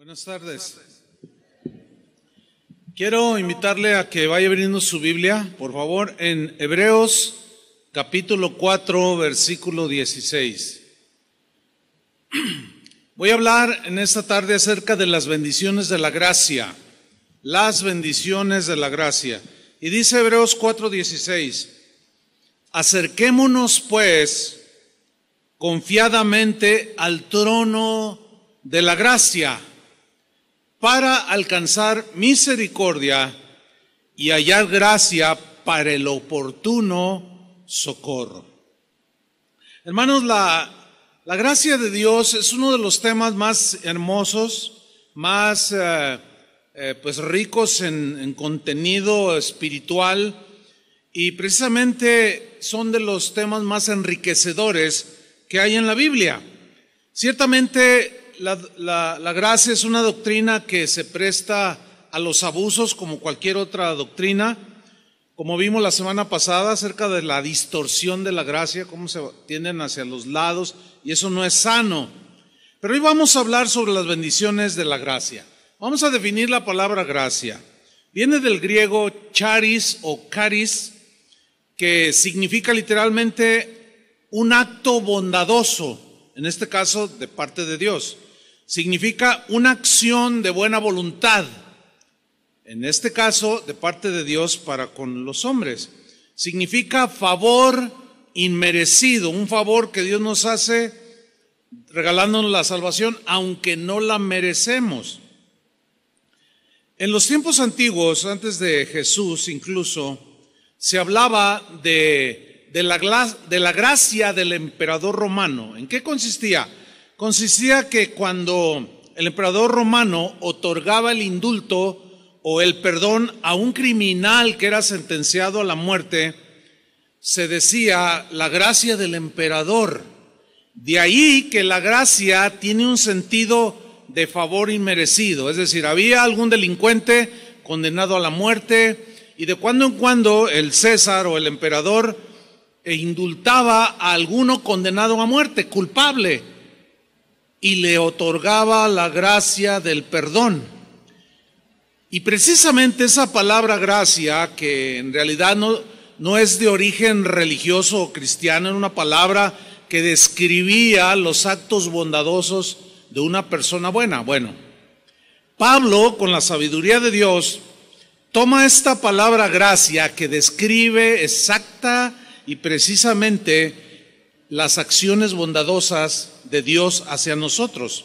Buenas tardes. Quiero invitarle a que vaya abriendo su Biblia, por favor, en Hebreos capítulo 4, versículo 16. Voy a hablar en esta tarde acerca de las bendiciones de la gracia, las bendiciones de la gracia. Y dice Hebreos 4, 16, acerquémonos pues confiadamente al trono de la gracia para alcanzar misericordia y hallar gracia para el oportuno socorro. Hermanos, la, la gracia de Dios es uno de los temas más hermosos, más eh, eh, pues ricos en, en contenido espiritual y precisamente son de los temas más enriquecedores que hay en la Biblia. Ciertamente la, gracia es una doctrina que se presta a los abusos como cualquier otra doctrina. Como vimos la semana pasada acerca de la distorsión de la gracia, cómo se tienden hacia los lados, y eso no es sano. Pero hoy vamos a hablar sobre las bendiciones de la gracia. Vamos a definir la palabra gracia. Viene del griego charis o caris, que significa literalmente un acto bondadoso, en este caso de parte de Dios significa una acción de buena voluntad, en este caso de parte de Dios para con los hombres. Significa favor inmerecido, un favor que Dios nos hace regalándonos la salvación aunque no la merecemos. En los tiempos antiguos, antes de Jesús incluso, se hablaba de, de, la, de la gracia del emperador romano. ¿En qué consistía? consistía que cuando el emperador romano otorgaba el indulto o el perdón a un criminal que era sentenciado a la muerte, se decía la gracia del emperador. De ahí que la gracia tiene un sentido de favor inmerecido. Es decir, había algún delincuente condenado a la muerte y de cuando en cuando el César o el emperador eh, indultaba a alguno condenado a muerte, culpable y le otorgaba la gracia del perdón. Y precisamente esa palabra gracia, que en realidad no, no es de origen religioso o cristiano, era una palabra que describía los actos bondadosos de una persona buena. Bueno, Pablo, con la sabiduría de Dios, toma esta palabra gracia que describe exacta y precisamente las acciones bondadosas de Dios hacia nosotros.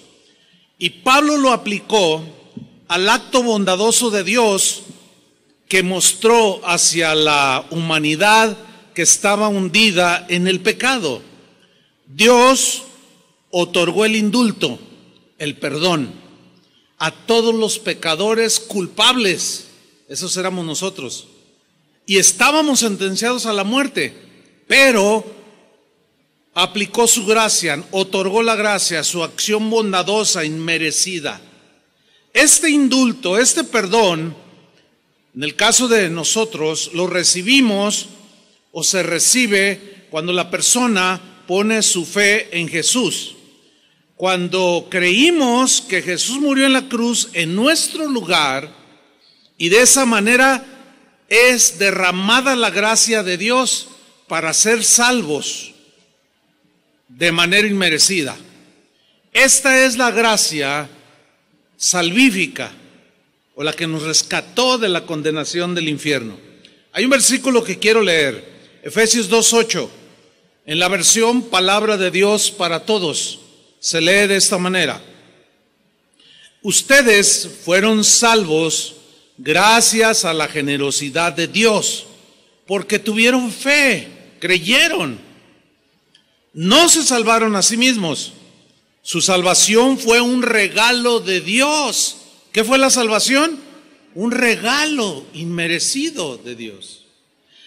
Y Pablo lo aplicó al acto bondadoso de Dios que mostró hacia la humanidad que estaba hundida en el pecado. Dios otorgó el indulto, el perdón, a todos los pecadores culpables. Esos éramos nosotros. Y estábamos sentenciados a la muerte, pero aplicó su gracia, otorgó la gracia, su acción bondadosa, inmerecida. Este indulto, este perdón, en el caso de nosotros, lo recibimos o se recibe cuando la persona pone su fe en Jesús. Cuando creímos que Jesús murió en la cruz en nuestro lugar y de esa manera es derramada la gracia de Dios para ser salvos de manera inmerecida. Esta es la gracia salvífica o la que nos rescató de la condenación del infierno. Hay un versículo que quiero leer, Efesios 2.8, en la versión Palabra de Dios para Todos. Se lee de esta manera. Ustedes fueron salvos gracias a la generosidad de Dios, porque tuvieron fe, creyeron. No se salvaron a sí mismos. Su salvación fue un regalo de Dios. ¿Qué fue la salvación? Un regalo inmerecido de Dios.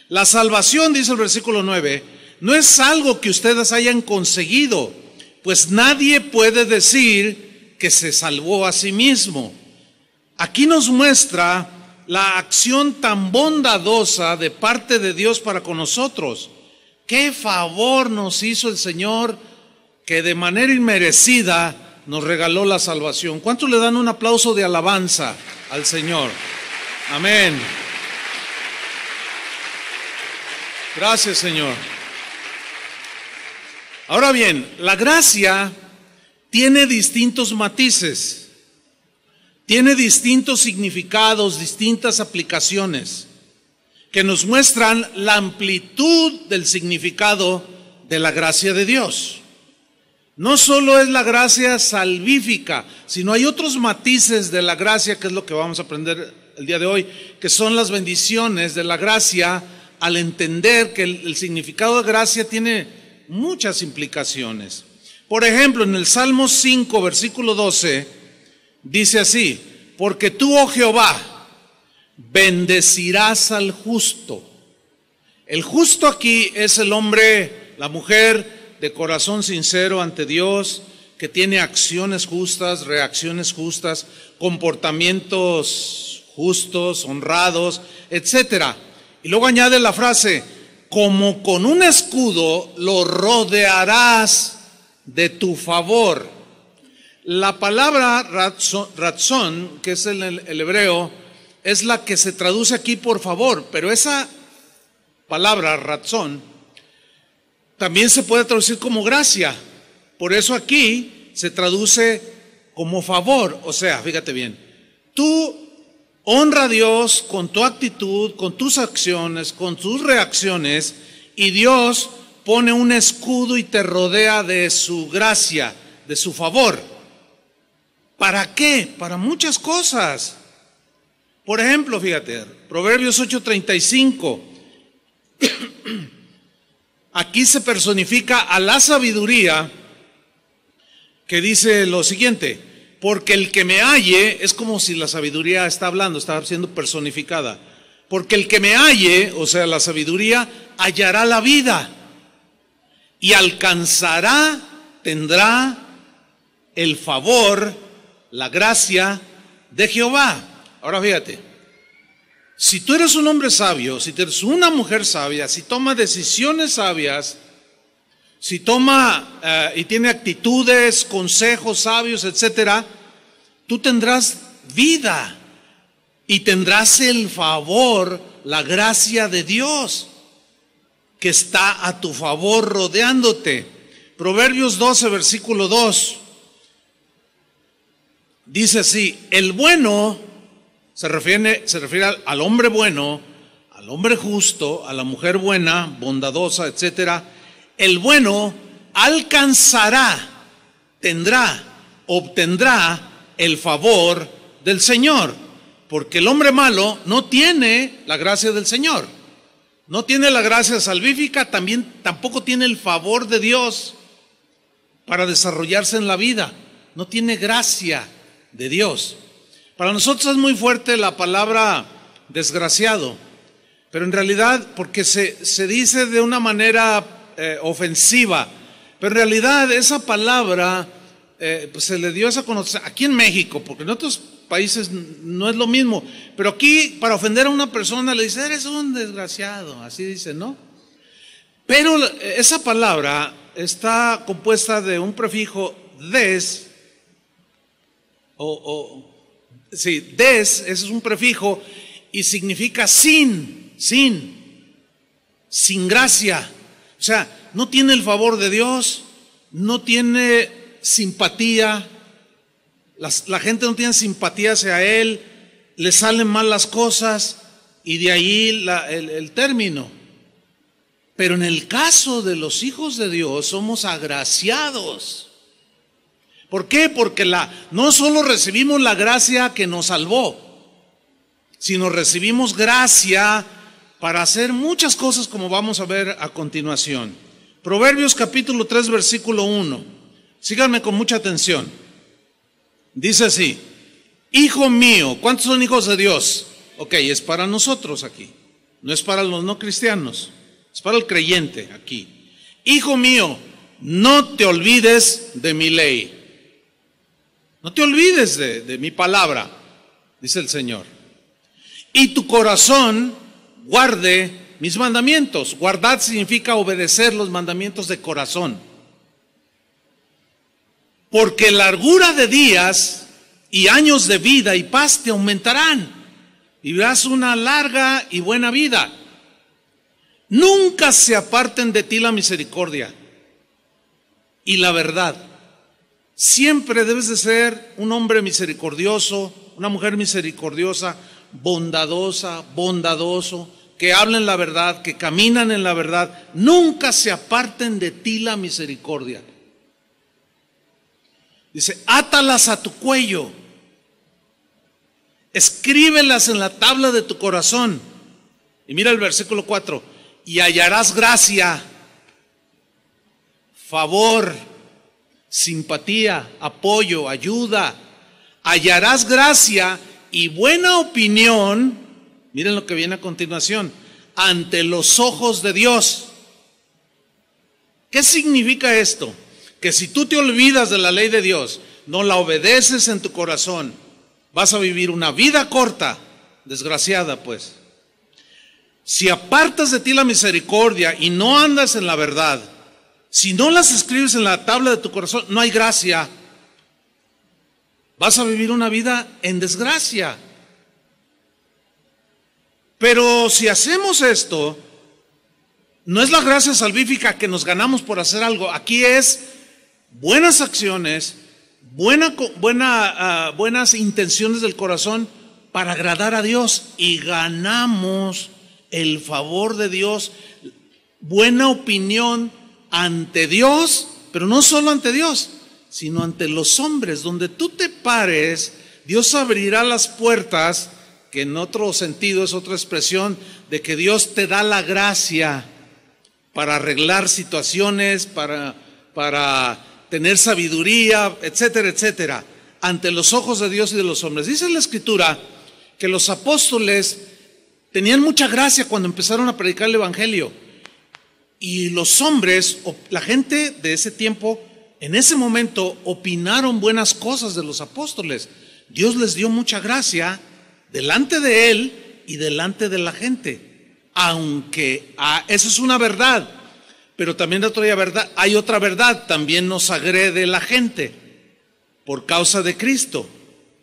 La salvación, dice el versículo 9, no es algo que ustedes hayan conseguido, pues nadie puede decir que se salvó a sí mismo. Aquí nos muestra la acción tan bondadosa de parte de Dios para con nosotros qué favor nos hizo el Señor que de manera inmerecida nos regaló la salvación. ¿Cuántos le dan un aplauso de alabanza al Señor? Amén. Gracias, Señor. Ahora bien, la gracia tiene distintos matices, tiene distintos significados, distintas aplicaciones que nos muestran la amplitud del significado de la gracia de Dios. No solo es la gracia salvífica, sino hay otros matices de la gracia, que es lo que vamos a aprender el día de hoy, que son las bendiciones de la gracia al entender que el, significado de gracia tiene muchas implicaciones. Por ejemplo, en el Salmo 5, versículo 12, dice así, porque tú, oh Jehová, bendecirás al justo. El justo aquí es el hombre, la mujer de corazón sincero ante Dios, que tiene acciones justas, reacciones justas, comportamientos justos, honrados, etc Y luego añade la frase, como con un escudo lo rodearás de tu favor. La palabra razón, que es el, el hebreo, es la que se traduce aquí por favor, pero esa palabra razón también se puede traducir como gracia. Por eso aquí se traduce como favor, o sea, fíjate bien, tú honra a Dios con tu actitud, con tus acciones, con tus reacciones, y Dios pone un escudo y te rodea de su gracia, de su favor. ¿Para qué? Para muchas cosas. Por ejemplo, fíjate, Proverbios 8:35. Aquí se personifica a la sabiduría que dice lo siguiente, porque el que me halle, es como si la sabiduría está hablando, está siendo personificada, porque el que me halle, o sea, la sabiduría, hallará la vida y alcanzará, tendrá el favor, la gracia de Jehová. Ahora fíjate, si tú eres un hombre sabio, si tú eres una mujer sabia, si toma decisiones sabias, si toma eh, y tiene actitudes, consejos sabios, etcétera, tú tendrás vida y tendrás el favor, la gracia de Dios que está a tu favor rodeándote. Proverbios 12, versículo 2. Dice así, el bueno se refiere, se refiere al, hombre bueno, al hombre justo, a la mujer buena, bondadosa, etc. El bueno alcanzará, tendrá, obtendrá el favor del Señor. Porque el hombre malo no tiene la gracia del Señor. No tiene la gracia salvífica, también tampoco tiene el favor de Dios para desarrollarse en la vida. No tiene gracia de Dios. Para nosotros es muy fuerte la palabra desgraciado, pero en realidad, porque se, se dice de una manera eh, ofensiva, pero en realidad esa palabra eh, pues se le dio esa conocida aquí en México, porque en otros países no es lo mismo, pero aquí para ofender a una persona le dice, eres un desgraciado, así dice, ¿no? Pero esa palabra está compuesta de un prefijo des o Sí, des, ese es un prefijo y significa sin, sin, sin gracia. O sea, no tiene el favor de Dios, no tiene simpatía, la gente no tiene simpatía hacia Él, le salen mal las cosas y de ahí el término. Pero en el caso de los hijos de Dios somos agraciados. ¿Por qué? Porque la, no solo recibimos la gracia que nos salvó, sino recibimos gracia para hacer muchas cosas como vamos a ver a continuación. Proverbios capítulo 3, versículo 1. Síganme con mucha atención. Dice así, Hijo mío, ¿cuántos son hijos de Dios? Ok, es para nosotros aquí, no es para los no cristianos, es para el creyente aquí. Hijo mío, no te olvides de mi ley. No te olvides de, mi palabra, dice el Señor. Y tu corazón guarde mis mandamientos. Guardar significa obedecer los mandamientos de corazón. Porque largura de días y años de vida y paz te aumentarán. Y verás una larga y buena vida. Nunca se aparten de ti la misericordia y la verdad. Siempre debes de ser un hombre misericordioso, una mujer misericordiosa, bondadosa, bondadoso, que hablen la verdad, que caminan en la verdad. Nunca se aparten de ti la misericordia. Dice, átalas a tu cuello, escríbelas en la tabla de tu corazón. Y mira el versículo 4, y hallarás gracia, favor simpatía, apoyo, ayuda. Hallarás gracia y buena opinión, miren lo que viene a continuación, ante los ojos de Dios. ¿Qué significa esto? Que si tú te olvidas de la ley de Dios, no la obedeces en tu corazón, vas a vivir una vida corta, desgraciada pues. Si apartas de ti la misericordia y no andas en la verdad, si no las escribes en la tabla de tu corazón, no hay gracia. Vas a vivir una vida en desgracia. Pero si hacemos esto, no es la gracia salvífica que nos ganamos por hacer algo. Aquí es buenas acciones, buena, buena, ah, buenas intenciones del corazón para agradar a Dios y ganamos el favor de Dios, buena opinión ante Dios, pero no solo ante Dios, sino ante los hombres. Donde tú te pares, Dios abrirá las puertas, que en otro sentido es otra expresión de que Dios te da la gracia para arreglar situaciones, para, para tener sabiduría, etcétera, etcétera, ante los ojos de Dios y de los hombres. Dice la escritura que los apóstoles tenían mucha gracia cuando empezaron a predicar el Evangelio y los hombres, la gente de ese tiempo, en ese momento, opinaron buenas cosas de los apóstoles. Dios les dio mucha gracia delante de Él y delante de la gente. Aunque ah, eso es una verdad, pero también otra verdad, hay otra verdad, también nos agrede la gente por causa de Cristo.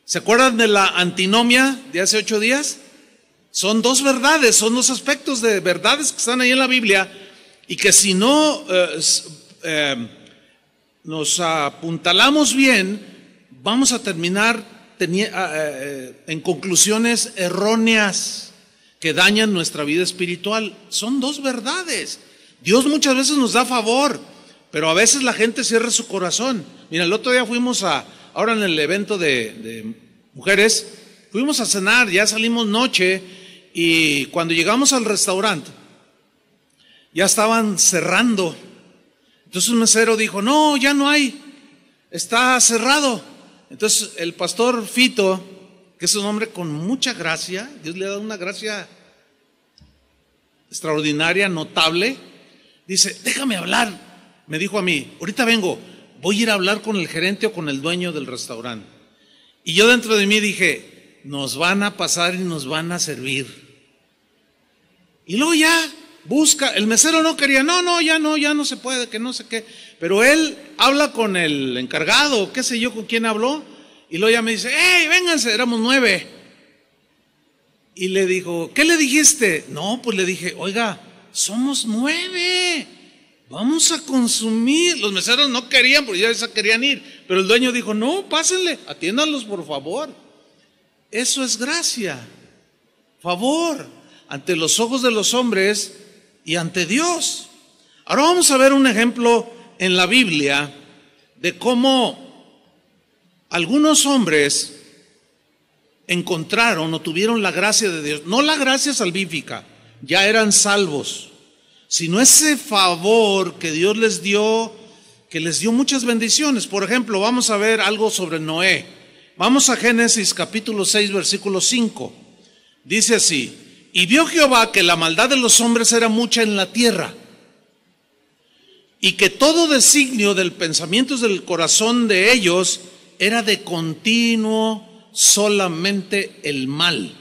¿Se acuerdan de la antinomia de hace ocho días? Son dos verdades, son dos aspectos de verdades que están ahí en la Biblia y que si no eh, eh, nos apuntalamos bien, vamos a terminar ah, eh, en conclusiones erróneas que dañan nuestra vida espiritual. Son dos verdades. Dios muchas veces nos da favor, pero a veces la gente cierra su corazón. Mira, el otro día fuimos a, ahora en el evento de mujeres, fuimos a cenar, ya salimos noche y cuando llegamos al restaurante, ya estaban cerrando. Entonces un mesero dijo, no, ya no hay, está cerrado. Entonces el pastor Fito, que es un hombre con mucha gracia, Dios le ha dado una gracia extraordinaria, notable, dice, déjame hablar. Me dijo a mí, ahorita vengo, voy a ir a hablar con el gerente o con el dueño del restaurante. Y yo dentro de mí dije, nos van a pasar y nos van a servir. Y luego ya busca, el mesero no quería, no, no, ya no, ya no se puede, que no sé qué. Pero él habla con el encargado, qué sé yo, con quién habló, y luego ya me dice, hey, vénganse, éramos nueve. Y le dijo, ¿qué le dijiste? No, pues le dije, oiga, somos nueve, vamos a consumir. Los meseros no querían, porque ya se querían ir, pero el dueño dijo, no, pásenle, atiéndanlos por favor. Eso es gracia, favor. Ante los ojos de los hombres, y ante Dios. Ahora vamos a ver un ejemplo en la Biblia de cómo algunos hombres encontraron o tuvieron la gracia de Dios, no la gracia salvífica, ya eran salvos, sino ese favor que Dios les dio, que les dio muchas bendiciones. Por ejemplo, vamos a ver algo sobre Noé. Vamos a Génesis capítulo 6, versículo 5. Dice así, y vio Jehová que la maldad de los hombres era mucha en la tierra, y que todo designio del pensamiento del corazón de ellos era de continuo solamente el mal.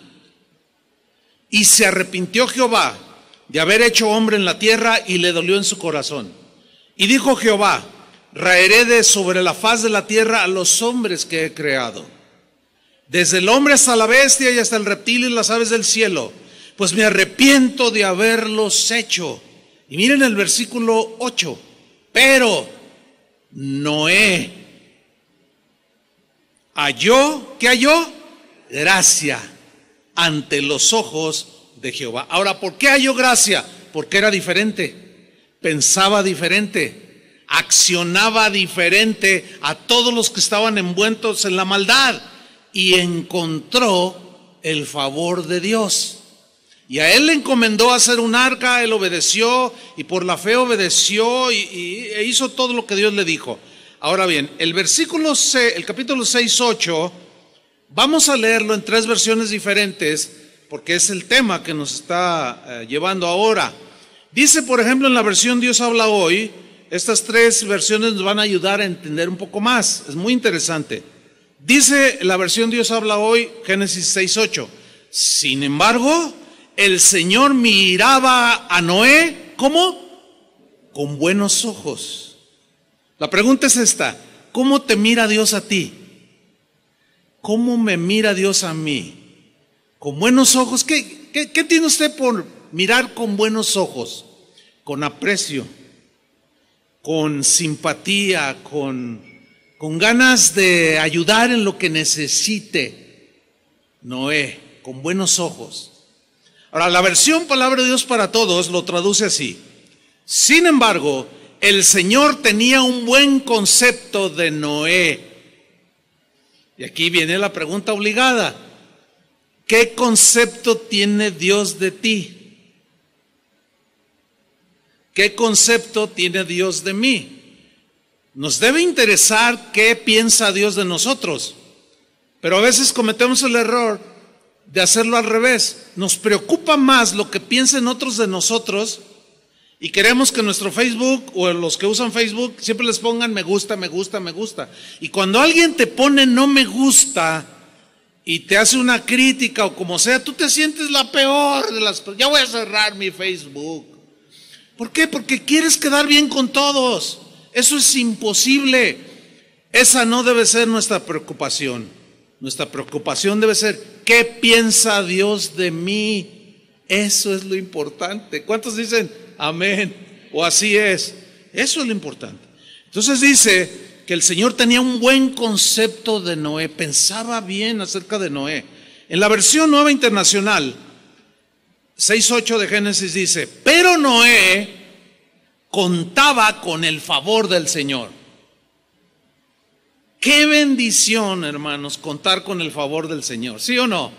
Y se arrepintió Jehová de haber hecho hombre en la tierra y le dolió en su corazón. Y dijo Jehová, raeré de sobre la faz de la tierra a los hombres que he creado, desde el hombre hasta la bestia y hasta el reptil y las aves del cielo pues me arrepiento de haberlos hecho. Y miren el versículo 8, pero Noé halló, ¿qué halló? Gracia ante los ojos de Jehová. Ahora, ¿por qué halló gracia? Porque era diferente, pensaba diferente, accionaba diferente a todos los que estaban envueltos en la maldad y encontró el favor de Dios. Y a él le encomendó hacer un arca, él obedeció y por la fe obedeció y, e hizo todo lo que Dios le dijo. Ahora bien, el versículo, el capítulo 6, 8, vamos a leerlo en tres versiones diferentes porque es el tema que nos está eh, llevando ahora. Dice, por ejemplo, en la versión Dios habla hoy, estas tres versiones nos van a ayudar a entender un poco más, es muy interesante. Dice la versión Dios habla hoy, Génesis 6, 8, sin embargo, el Señor miraba a Noé, ¿cómo? Con buenos ojos. La pregunta es esta, ¿cómo te mira Dios a ti? ¿Cómo me mira Dios a mí? ¿Con buenos ojos? ¿Qué, tiene usted por mirar con buenos ojos? Con aprecio, con simpatía, con ganas de ayudar en lo que necesite. Noé, con buenos ojos. Ahora, la versión Palabra de Dios para Todos lo traduce así. Sin embargo, el Señor tenía un buen concepto de Noé. Y aquí viene la pregunta obligada. ¿Qué concepto tiene Dios de ti? ¿Qué concepto tiene Dios de mí? Nos debe interesar qué piensa Dios de nosotros. Pero a veces cometemos el error de hacerlo al revés. Nos preocupa más lo que piensen otros de nosotros y queremos que nuestro Facebook o los que usan Facebook siempre les pongan me gusta, me gusta, me gusta. Y cuando alguien te pone no me gusta y te hace una crítica o como sea, tú te sientes la peor de las... Ya voy a cerrar mi Facebook. ¿Por qué? Porque quieres quedar bien con todos. Eso es imposible. Esa no debe ser nuestra preocupación. Nuestra preocupación debe ser ¿qué piensa Dios de mí? Eso es lo importante. ¿Cuántos dicen amén? O así es. Eso es lo importante. Entonces dice que el Señor tenía un buen concepto de Noé, pensaba bien acerca de Noé. En la versión nueva internacional, 6.8 de Génesis dice, pero Noé contaba con el favor del Señor. Qué bendición, hermanos, contar con el favor del Señor, ¿sí o no?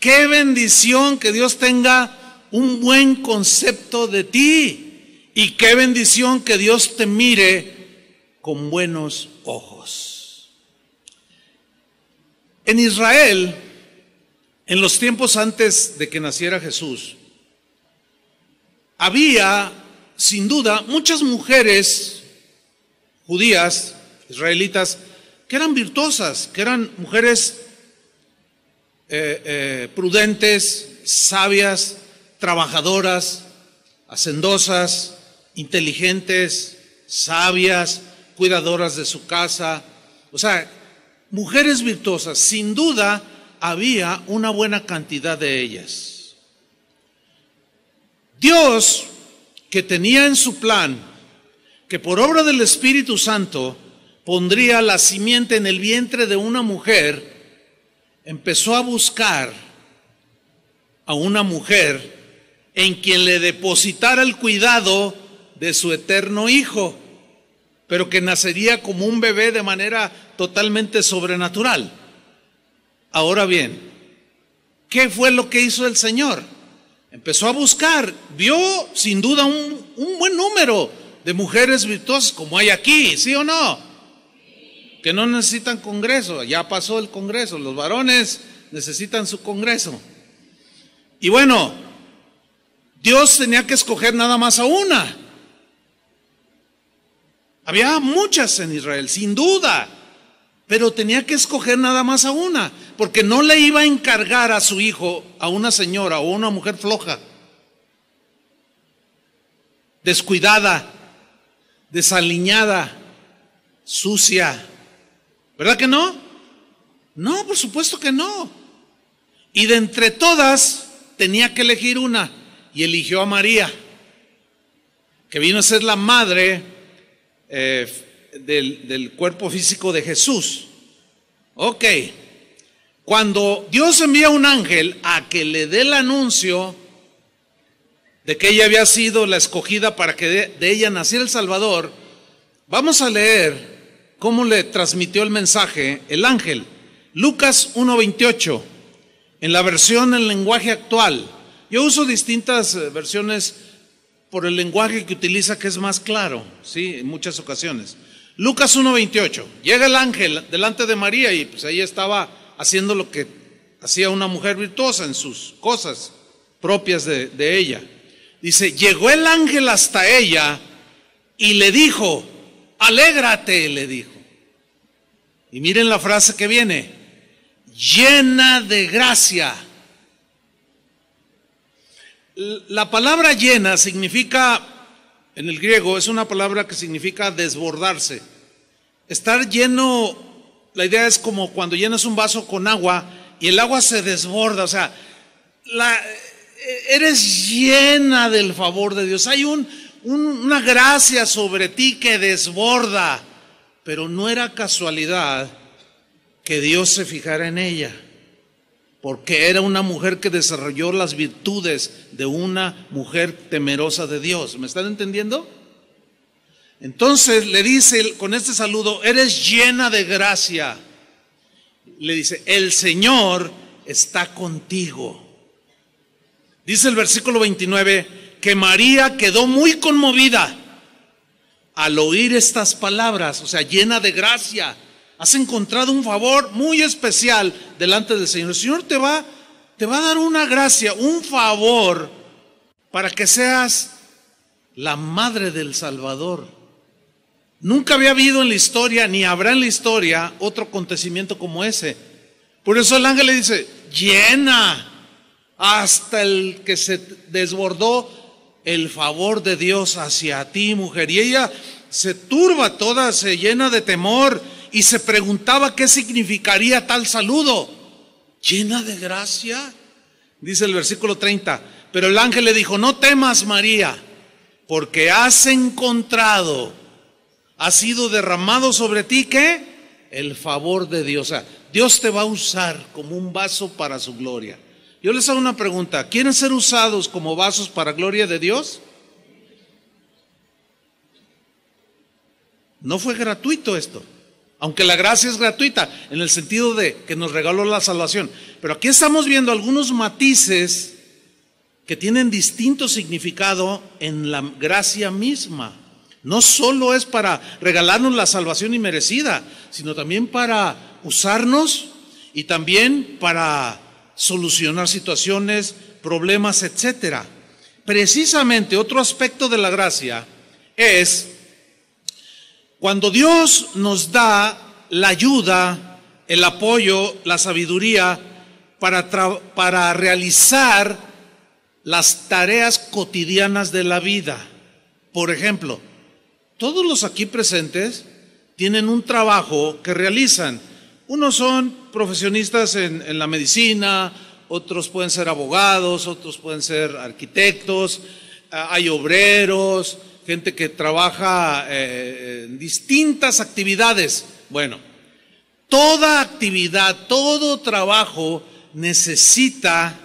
Qué bendición que Dios tenga un buen concepto de ti. Y qué bendición que Dios te mire con buenos ojos. En Israel, en los tiempos antes de que naciera Jesús, había, sin duda, muchas mujeres judías, israelitas, que eran virtuosas, que eran mujeres eh, eh, prudentes, sabias, trabajadoras, hacendosas, inteligentes, sabias, cuidadoras de su casa. O sea, mujeres virtuosas, sin duda había una buena cantidad de ellas. Dios, que tenía en su plan que por obra del Espíritu Santo, pondría la simiente en el vientre de una mujer, empezó a buscar a una mujer en quien le depositara el cuidado de su eterno hijo, pero que nacería como un bebé de manera totalmente sobrenatural. Ahora bien, ¿qué fue lo que hizo el Señor? Empezó a buscar, vio sin duda un, buen número de mujeres virtuosas como hay aquí, ¿sí o no? que no necesitan Congreso, ya pasó el Congreso, los varones necesitan su Congreso. Y bueno, Dios tenía que escoger nada más a una. Había muchas en Israel, sin duda, pero tenía que escoger nada más a una, porque no le iba a encargar a su hijo a una señora o a una mujer floja, descuidada, desaliñada, sucia, ¿Verdad que no? No, por supuesto que no. Y de entre todas tenía que elegir una y eligió a María, que vino a ser la madre eh, del, cuerpo físico de Jesús. Ok, cuando Dios envía un ángel a que le dé el anuncio de que ella había sido la escogida para que de ella naciera el Salvador, vamos a leer cómo le transmitió el mensaje el ángel. Lucas 1.28, en la versión en lenguaje actual. Yo uso distintas eh, versiones por el lenguaje que utiliza que es más claro, ¿sí? En muchas ocasiones. Lucas 1.28, llega el ángel delante de María y pues ahí estaba haciendo lo que hacía una mujer virtuosa en sus cosas propias de, de ella. Dice, llegó el ángel hasta ella y le dijo, alégrate, le dijo. Y miren la frase que viene, llena de gracia. La palabra llena significa, en el griego, es una palabra que significa desbordarse. Estar lleno, la idea es como cuando llenas un vaso con agua y el agua se desborda, o sea, eh, eres llena del favor de Dios. Hay un, una gracia sobre ti que desborda. Pero no era casualidad que Dios se fijara en ella, porque era una mujer que desarrolló las virtudes de una mujer temerosa de Dios. ¿Me están entendiendo? Entonces le dice con este saludo, eres llena de gracia. Le dice, el Señor está contigo. Dice el versículo 29, que María quedó muy conmovida al oír estas palabras, o sea, llena de gracia. Has encontrado un favor muy especial delante del Señor. El Señor te va, te va a dar una gracia, un favor, para que seas la madre del Salvador. Nunca había habido en la historia, ni habrá en la historia, otro acontecimiento como ese. Por eso el ángel le dice, llena hasta el que se desbordó el favor de Dios hacia ti, mujer. Y ella se turba toda, se llena de temor y se preguntaba qué significaría tal saludo. Llena de gracia, dice el versículo 30. Pero el ángel le dijo, no temas María, porque has encontrado, ha sido derramado sobre ti que el favor de Dios. Dios te va a usar como un vaso para su gloria. Yo les hago una pregunta. ¿Quieren ser usados como vasos para gloria de Dios? No fue gratuito esto. Aunque la gracia es gratuita, en el sentido de que nos regaló la salvación. Pero aquí estamos viendo algunos matices que tienen distinto significado en la gracia misma. No solo es para regalarnos la salvación inmerecida, sino también para usarnos y también para solucionar situaciones, problemas, etcétera. Precisamente otro aspecto de la gracia es cuando Dios nos da la ayuda, el apoyo, la sabiduría para, para realizar las tareas cotidianas de la vida. Por ejemplo, todos los aquí presentes tienen un trabajo que realizan unos son profesionistas en, la medicina, otros pueden ser abogados, otros pueden ser arquitectos, eh, hay obreros, gente que trabaja eh, en distintas actividades. Bueno, toda actividad, todo trabajo necesita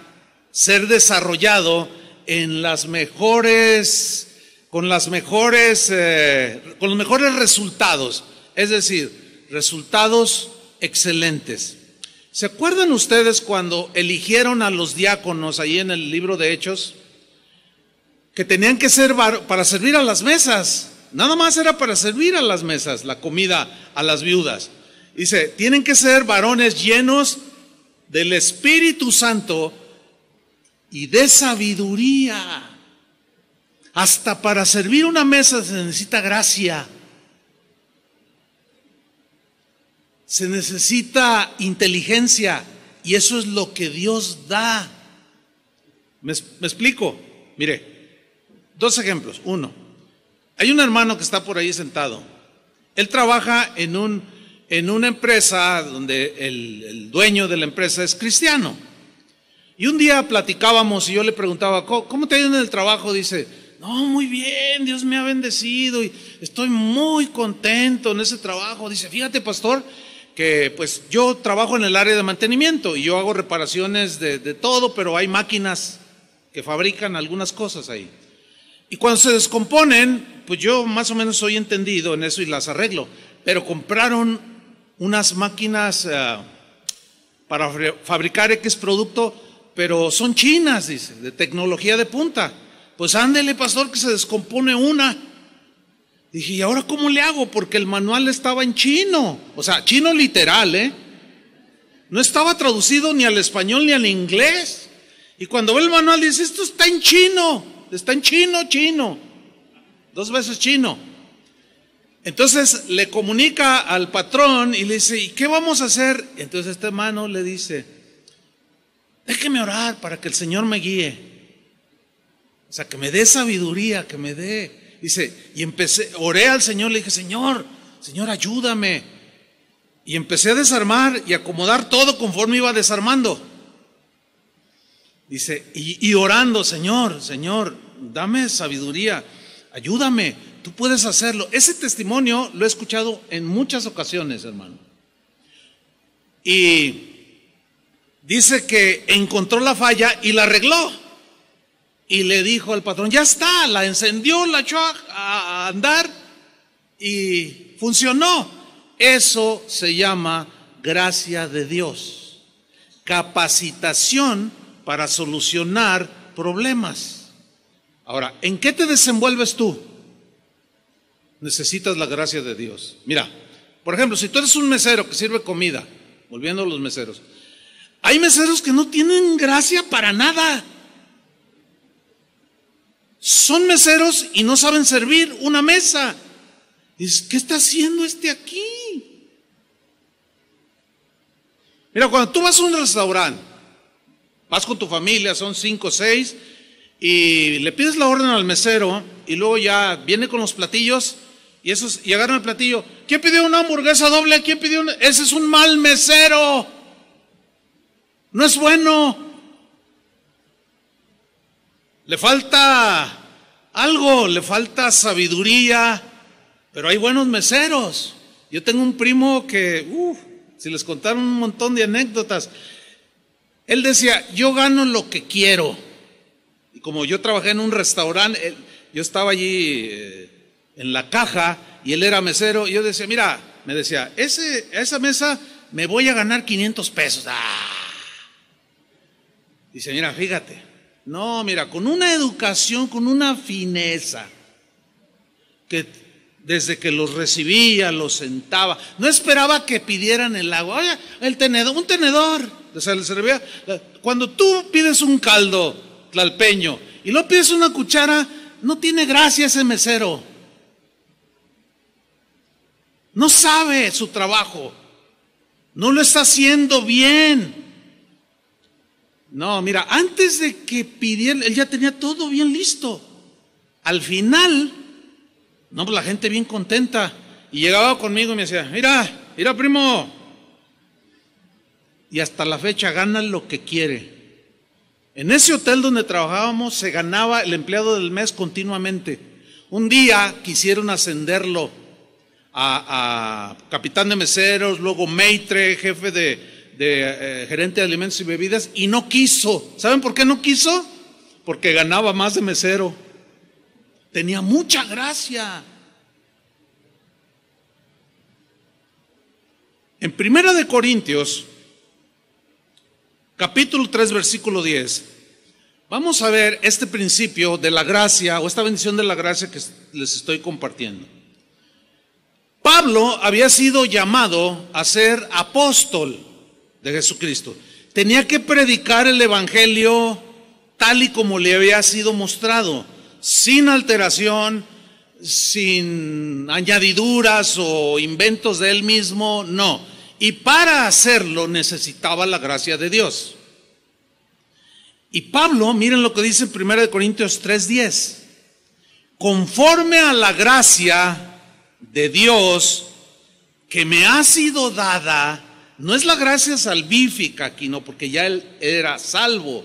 ser desarrollado en las mejores, con las mejores, eh, con los mejores resultados. Es decir, resultados excelentes. ¿Se acuerdan ustedes cuando eligieron a los diáconos ahí en el libro de Hechos? Que tenían que ser para servir a las mesas. Nada más era para servir a las mesas, la comida a las viudas. Dice, tienen que ser varones llenos del Espíritu Santo y de sabiduría. Hasta para servir una mesa se necesita gracia. Se necesita inteligencia y eso es lo que Dios da. ¿Me, explico? Mire, dos ejemplos. Uno, hay un hermano que está por ahí sentado. Él trabaja en, un, en una empresa donde el, el dueño de la empresa es cristiano. Y un día platicábamos y yo le preguntaba, ¿cómo te ha ido en el trabajo? Dice, no, muy bien, Dios me ha bendecido y estoy muy contento en ese trabajo. Dice, fíjate, pastor, que pues yo trabajo en el área de mantenimiento y yo hago reparaciones de, todo, pero hay máquinas que fabrican algunas cosas ahí. Y cuando se descomponen, pues yo más o menos soy entendido en eso y las arreglo, pero compraron unas máquinas eh, para fabricar X producto, pero son chinas, dice, de tecnología de punta. Pues ándele, pastor, que se descompone una Dije, ¿y ahora cómo le hago? Porque el manual estaba en chino, o sea, chino literal, ¿eh? No estaba traducido ni al español ni al inglés. Y cuando ve el manual dice, esto está en chino, está en chino, chino, dos veces chino. Entonces le comunica al patrón y le dice, ¿y qué vamos a hacer? Entonces este hermano le dice, déjeme orar para que el Señor me guíe. O sea, que me dé sabiduría, que me dé Dice, y empecé, oré al Señor, le dije, Señor, Señor, ayúdame. Y empecé a desarmar y acomodar todo conforme iba desarmando. Dice, y, y orando, Señor, Señor, dame sabiduría, ayúdame, tú puedes hacerlo. Ese testimonio lo he escuchado en muchas ocasiones, hermano. Y dice que encontró la falla y la arregló. Y le dijo al patrón, ya está, la encendió, la echó a, andar y funcionó. Eso se llama gracia de Dios, capacitación para solucionar problemas. Ahora, ¿en qué te desenvuelves tú? Necesitas la gracia de Dios. Mira, por ejemplo, si tú eres un mesero que sirve comida, volviendo a los meseros, hay meseros que no tienen gracia para nada son meseros y no saben servir una mesa. ¿qué está haciendo este aquí? Mira, cuando tú vas a un restaurante, vas con tu familia, son cinco o seis, y le pides la orden al mesero, y luego ya viene con los platillos, y esos, y agarran el platillo. ¿Quién pidió una hamburguesa doble? ¿Quién pidió Ese es un mal mesero. No es bueno. Le falta algo, le falta sabiduría, pero hay buenos meseros. Yo tengo un primo que, uff si les contaron un montón de anécdotas, él decía, yo gano lo que quiero. Y como yo trabajé en un restaurante, yo estaba allí eh, en la caja y él era mesero, y yo decía, mira, me decía, Ese, esa mesa me voy a ganar 500 pesos. ¡Ah! Dice, mira, fíjate, no, mira, con una educación, con una fineza, que desde que los recibía, los sentaba, no esperaba que pidieran el agua. el tenedor, un tenedor, le servía. Cuando tú pides un caldo tlalpeño y lo pides una cuchara, no tiene gracia ese mesero. No sabe su trabajo. No lo está haciendo bien. No, mira, antes de que pidiera, él ya tenía todo bien listo. Al final, no, pues la gente bien contenta. Y llegaba conmigo y me decía, mira, mira primo. Y hasta la fecha gana lo que quiere. En ese hotel donde trabajábamos se ganaba el empleado del mes continuamente. Un día quisieron ascenderlo a, a capitán de meseros, luego maitre, jefe de, de eh, gerente de alimentos y bebidas y no quiso. ¿Saben por qué no quiso? Porque ganaba más de mesero. Tenía mucha gracia. En Primera de Corintios, capítulo 3, versículo 10, vamos a ver este principio de la gracia o esta bendición de la gracia que les estoy compartiendo. Pablo había sido llamado a ser apóstol de Jesucristo, tenía que predicar el Evangelio tal y como le había sido mostrado, sin alteración, sin añadiduras o inventos de él mismo, no. Y para hacerlo necesitaba la gracia de Dios. Y Pablo, miren lo que dice en 1 Corintios 3:10, conforme a la gracia de Dios que me ha sido dada no es la gracia salvífica aquí, no, porque ya él era salvo,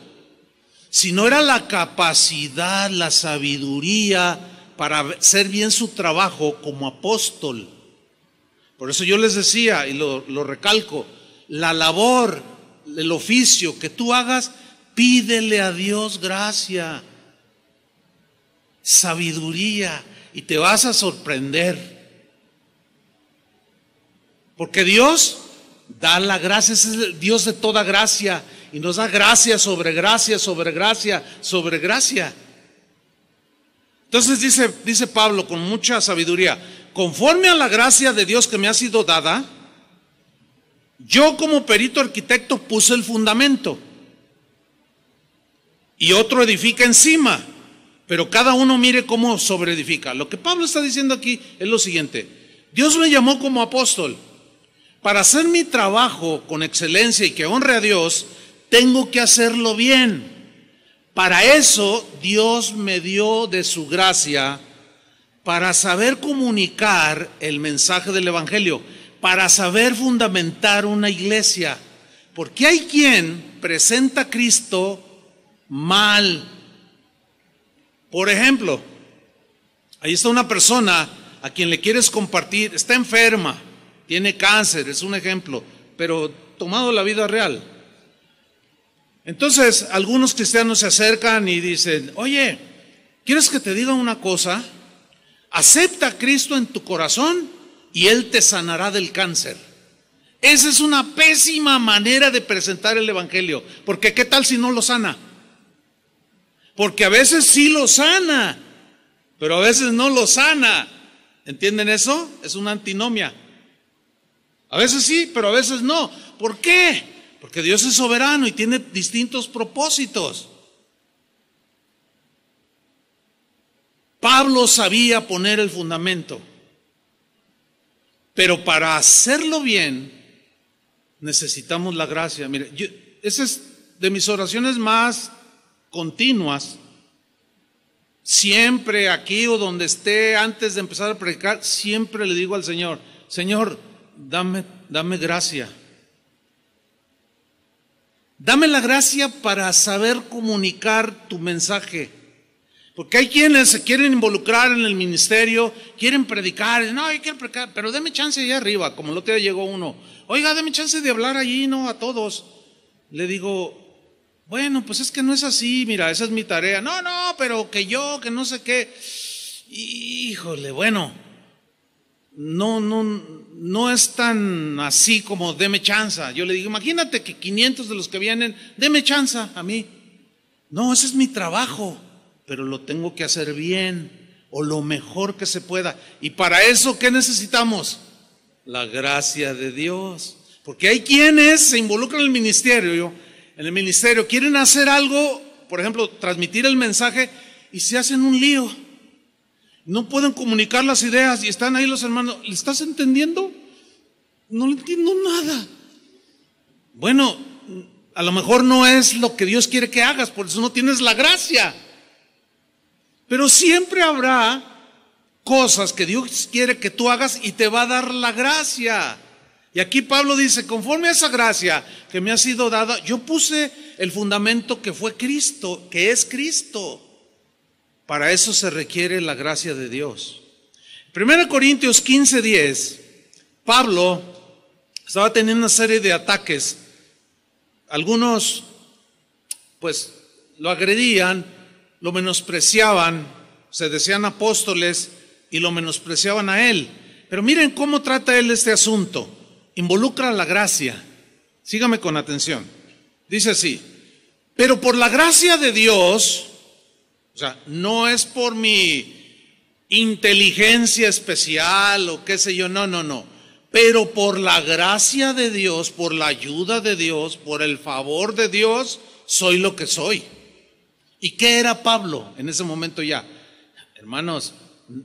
sino era la capacidad, la sabiduría para hacer bien su trabajo como apóstol. Por eso yo les decía, y lo, lo recalco, la labor, el oficio que tú hagas, pídele a Dios gracia, sabiduría, y te vas a sorprender. Porque Dios Dar la gracias es el Dios de toda gracia y nos da gracia sobre gracia, sobre gracia, sobre gracia. Entonces dice, dice Pablo con mucha sabiduría, conforme a la gracia de Dios que me ha sido dada, yo como perito arquitecto puse el fundamento y otro edifica encima, pero cada uno mire cómo edifica Lo que Pablo está diciendo aquí es lo siguiente, Dios me llamó como apóstol para hacer mi trabajo con excelencia y que honre a Dios, tengo que hacerlo bien. Para eso Dios me dio de su gracia para saber comunicar el mensaje del Evangelio, para saber fundamentar una iglesia. Porque hay quien presenta a Cristo mal. Por ejemplo, ahí está una persona a quien le quieres compartir, está enferma tiene cáncer, es un ejemplo, pero tomado la vida real. Entonces, algunos cristianos se acercan y dicen, oye, ¿quieres que te diga una cosa? Acepta a Cristo en tu corazón y Él te sanará del cáncer. Esa es una pésima manera de presentar el Evangelio, porque ¿qué tal si no lo sana? Porque a veces sí lo sana, pero a veces no lo sana. ¿Entienden eso? Es una antinomia. A veces sí, pero a veces no. ¿Por qué? Porque Dios es soberano y tiene distintos propósitos. Pablo sabía poner el fundamento, pero para hacerlo bien necesitamos la gracia. Mire, es de mis oraciones más continuas. Siempre aquí o donde esté, antes de empezar a predicar, siempre le digo al Señor, Señor, dame, dame gracia. Dame la gracia para saber comunicar tu mensaje. Porque hay quienes se quieren involucrar en el ministerio, quieren predicar, no, hay quiero predicar, pero deme chance allá arriba, como lo te llegó uno. Oiga, deme chance de hablar allí, no a todos. Le digo, bueno, pues es que no es así, mira, esa es mi tarea. No, no, pero que yo, que no sé qué. Híjole, bueno, no, no, no es tan así como deme chanza. Yo le digo, imagínate que 500 de los que vienen, deme chanza a mí. No, ese es mi trabajo, pero lo tengo que hacer bien o lo mejor que se pueda. Y para eso, ¿qué necesitamos? La gracia de Dios. Porque hay quienes se involucran en el ministerio, yo, en el ministerio, quieren hacer algo, por ejemplo, transmitir el mensaje y se hacen un lío no pueden comunicar las ideas y están ahí los hermanos. ¿Le estás entendiendo? No le entiendo nada. Bueno, a lo mejor no es lo que Dios quiere que hagas, por eso no tienes la gracia. Pero siempre habrá cosas que Dios quiere que tú hagas y te va a dar la gracia. Y aquí Pablo dice, conforme a esa gracia que me ha sido dada, yo puse el fundamento que fue Cristo, que es Cristo. Para eso se requiere la gracia de Dios. 1 Corintios 15:10, Pablo estaba teniendo una serie de ataques. Algunos, pues, lo agredían, lo menospreciaban, se decían apóstoles y lo menospreciaban a él. Pero miren cómo trata él este asunto. Involucra la gracia. Sígame con atención. Dice así, pero por la gracia de Dios, sea, no es por mi inteligencia especial o qué sé yo, no, no, no. Pero por la gracia de Dios, por la ayuda de Dios, por el favor de Dios, soy lo que soy. ¿Y qué era Pablo en ese momento ya? Hermanos,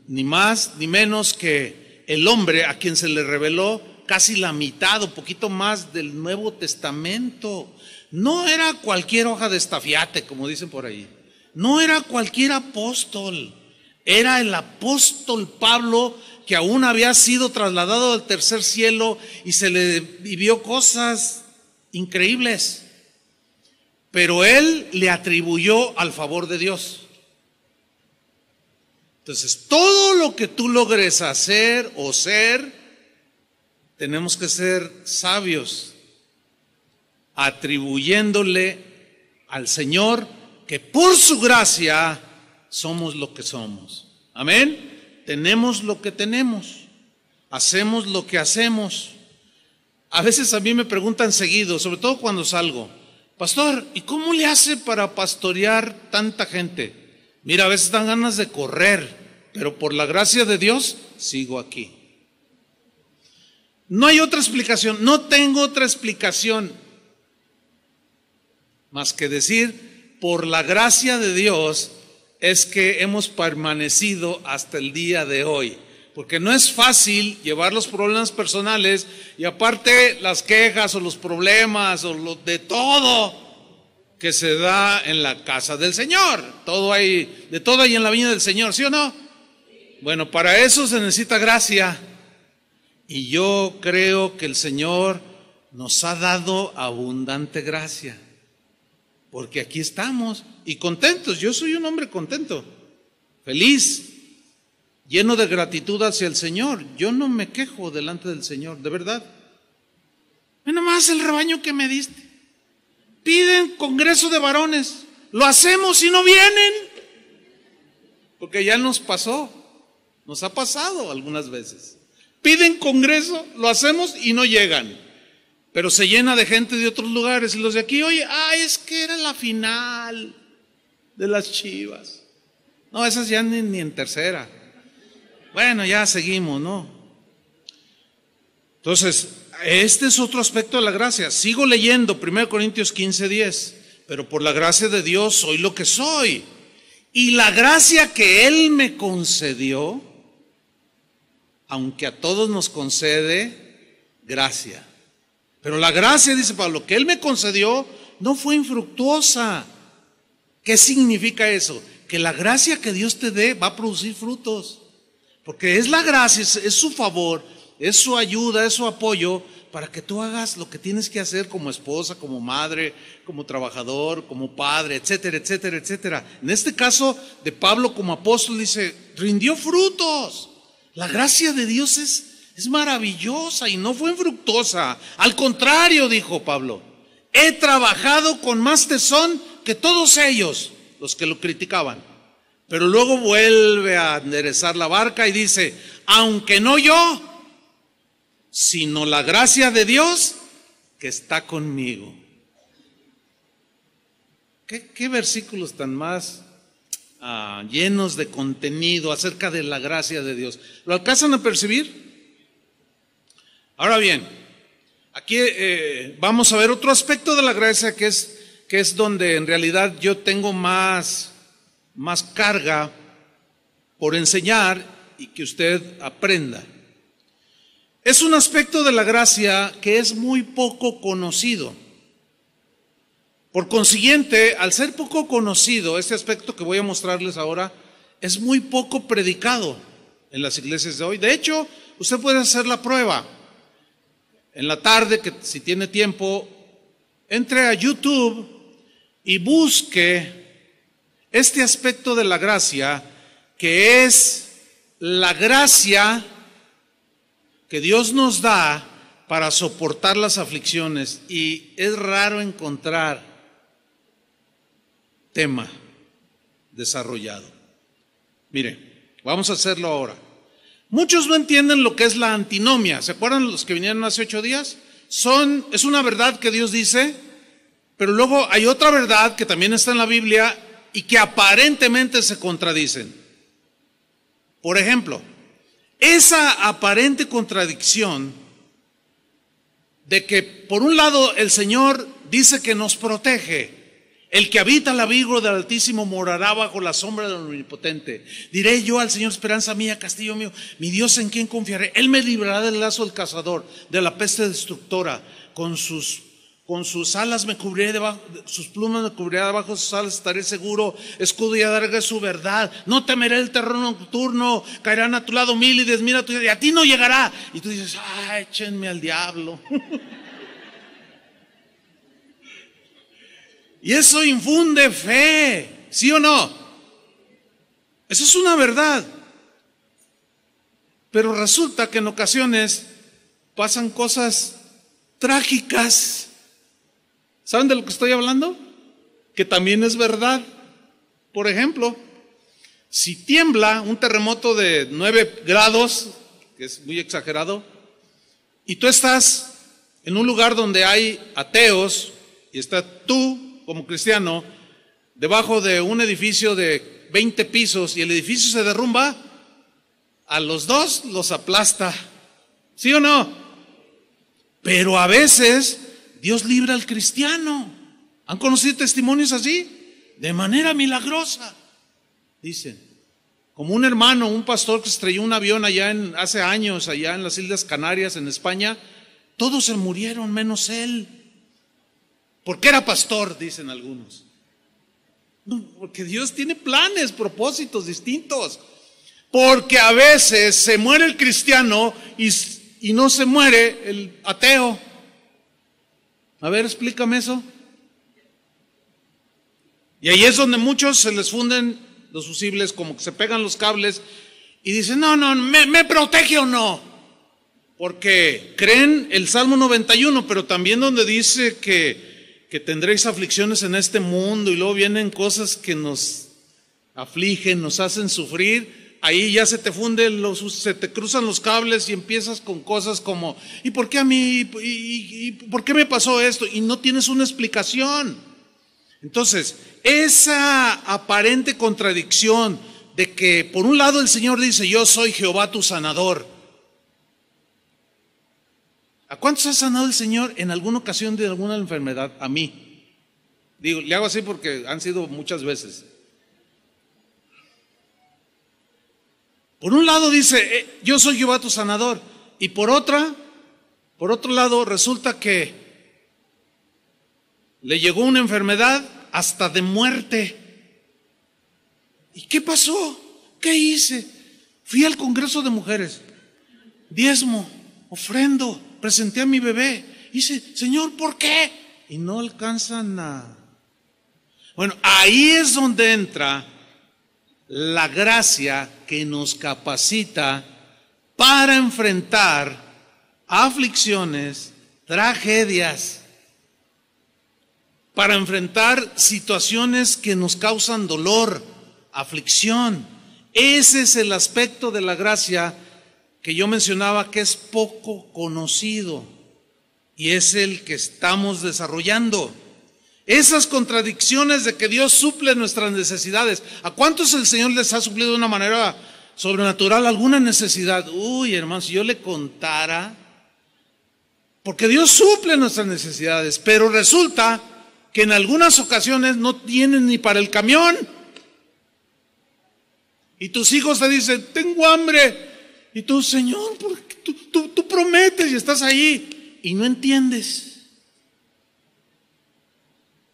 ni más ni menos que el hombre a quien se le reveló casi la mitad o poquito más del Nuevo Testamento. No era cualquier hoja de estafiate, como dicen por ahí. No era cualquier apóstol, era el apóstol Pablo que aún había sido trasladado al tercer cielo y se le vivió cosas increíbles. Pero él le atribuyó al favor de Dios. Entonces, todo lo que tú logres hacer o ser, tenemos que ser sabios, atribuyéndole al Señor que por su gracia somos lo que somos. Amén. Tenemos lo que tenemos. Hacemos lo que hacemos. A veces a mí me preguntan seguido, sobre todo cuando salgo, Pastor, ¿y cómo le hace para pastorear tanta gente? Mira, a veces dan ganas de correr, pero por la gracia de Dios sigo aquí. No hay otra explicación, no tengo otra explicación más que decir por la gracia de Dios es que hemos permanecido hasta el día de hoy. Porque no es fácil llevar los problemas personales y aparte las quejas o los problemas o lo de todo que se da en la casa del Señor. Todo hay, de todo hay en la viña del Señor, ¿sí o no? Bueno, para eso se necesita gracia. Y yo creo que el Señor nos ha dado abundante gracia porque aquí estamos y contentos. Yo soy un hombre contento, feliz, lleno de gratitud hacia el Señor. Yo no me quejo delante del Señor, de verdad. Mira nomás el rebaño que me diste. Piden congreso de varones. Lo hacemos y no vienen. Porque ya nos pasó. Nos ha pasado algunas veces. Piden congreso, lo hacemos y no llegan. Pero se llena de gente de otros lugares y los de aquí, oye, ah, es que era la final de las chivas. No, esas ya ni, en tercera. Bueno, ya seguimos, ¿no? Entonces, este es otro aspecto de la gracia. Sigo leyendo 1 Corintios 15, 10. Pero por la gracia de Dios soy lo que soy. Y la gracia que Él me concedió, aunque a todos nos concede gracia. Pero la gracia, dice Pablo, que Él me concedió no fue infructuosa. ¿Qué significa eso? Que la gracia que Dios te dé va a producir frutos. Porque es la gracia, es, su favor, es su ayuda, es su apoyo para que tú hagas lo que tienes que hacer como esposa, como madre, como trabajador, como padre, etcétera, etcétera, etcétera. En este caso de Pablo como apóstol dice, rindió frutos. La gracia de Dios es es maravillosa y no fue infructuosa. Al contrario, dijo Pablo, he trabajado con más tesón que todos ellos, los que lo criticaban. Pero luego vuelve a enderezar la barca y dice, aunque no yo, sino la gracia de Dios que está conmigo. ¿Qué, versículos tan más ah, llenos de contenido acerca de la gracia de Dios? ¿Lo alcanzan a percibir? Ahora bien, aquí eh, vamos a ver otro aspecto de la gracia que es, que es donde en realidad yo tengo más, más carga por enseñar y que usted aprenda. Es un aspecto de la gracia que es muy poco conocido. Por consiguiente, al ser poco conocido, este aspecto que voy a mostrarles ahora es muy poco predicado en las iglesias de hoy. De hecho, usted puede hacer la prueba en la tarde, que si tiene tiempo, entre a YouTube y busque este aspecto de la gracia, que es la gracia que Dios nos da para soportar las aflicciones. Y es raro encontrar tema desarrollado. Mire, vamos a hacerlo ahora. Muchos no entienden lo que es la antinomia. ¿Se acuerdan los que vinieron hace ocho días? es una verdad que Dios dice, pero luego hay otra verdad que también está en la Biblia y que aparentemente se contradicen. Por ejemplo, esa aparente contradicción de que por un lado el Señor dice que nos protege, el que habita la vigor del Altísimo morará bajo la sombra del Omnipotente. Diré yo al Señor, esperanza mía, castillo mío, mi Dios en quien confiaré. Él me librará del lazo del cazador, de la peste destructora. Con sus, con sus alas me cubriré sus plumas me cubrirá debajo de sus alas, estaré seguro. Escudo y adarga su verdad. No temeré el terror nocturno. Caerán a tu lado mil y diez a y a ti no llegará. Y tú dices, ah, échenme al diablo. Y eso infunde fe, ¿sí o no? Eso es una verdad. Pero resulta que en ocasiones pasan cosas trágicas. ¿Saben de lo que estoy hablando? Que también es verdad. Por ejemplo, si tiembla un terremoto de 9 grados, que es muy exagerado, y tú estás en un lugar donde hay ateos, y está tú como cristiano debajo de un edificio de 20 pisos y el edificio se derrumba, a los dos los aplasta. ¿Sí o no? Pero a veces Dios libra al cristiano. ¿Han conocido testimonios así? De manera milagrosa. Dicen, como un hermano, un pastor que estrelló un avión allá en, hace años, allá en las Islas Canarias, en España, todos se murieron menos él. ¿Por qué era pastor, dicen algunos. porque Dios tiene planes, propósitos distintos. Porque a veces se muere el cristiano y, no se muere el ateo. A ver, explícame eso. Y ahí es donde muchos se les funden los fusibles, como que se pegan los cables y dicen, no, no, me protege o no. Porque creen el Salmo 91, pero también donde dice que que tendréis aflicciones en este mundo y luego vienen cosas que nos afligen, nos hacen sufrir, ahí ya se te funden, los, se te cruzan los cables y empiezas con cosas como, ¿y por qué a mí? y por qué me pasó esto? Y no tienes una explicación. Entonces, esa aparente contradicción de que por un lado el Señor dice, yo soy Jehová tu sanador, ¿A cuántos ha sanado el Señor en alguna ocasión de alguna enfermedad? A mí. Digo, le hago así porque han sido muchas veces. Por un lado dice, eh, yo soy Jehová tu sanador. Y por otra, por otro lado, resulta que le llegó una enfermedad hasta de muerte. ¿Y qué pasó? ¿Qué hice? Fui al Congreso de Mujeres. Diezmo, ofrendo, presenté a mi bebé. Y dice, Señor, ¿por qué? Y no alcanzan nada Bueno, ahí es donde entra la gracia que nos capacita para enfrentar aflicciones, tragedias, para enfrentar situaciones que nos causan dolor, aflicción. Ese es el aspecto de la gracia que yo mencionaba que es poco conocido y es el que estamos desarrollando. Esas contradicciones de que Dios suple nuestras necesidades. ¿A cuántos el Señor les ha suplido de una manera sobrenatural alguna necesidad? Uy, hermanos, si yo le contara, porque Dios suple nuestras necesidades, pero resulta que en algunas ocasiones no tienen ni para el camión. Y tus hijos te dicen, tengo hambre, y tú, Señor, tú, tú, tú prometes y estás ahí y no entiendes.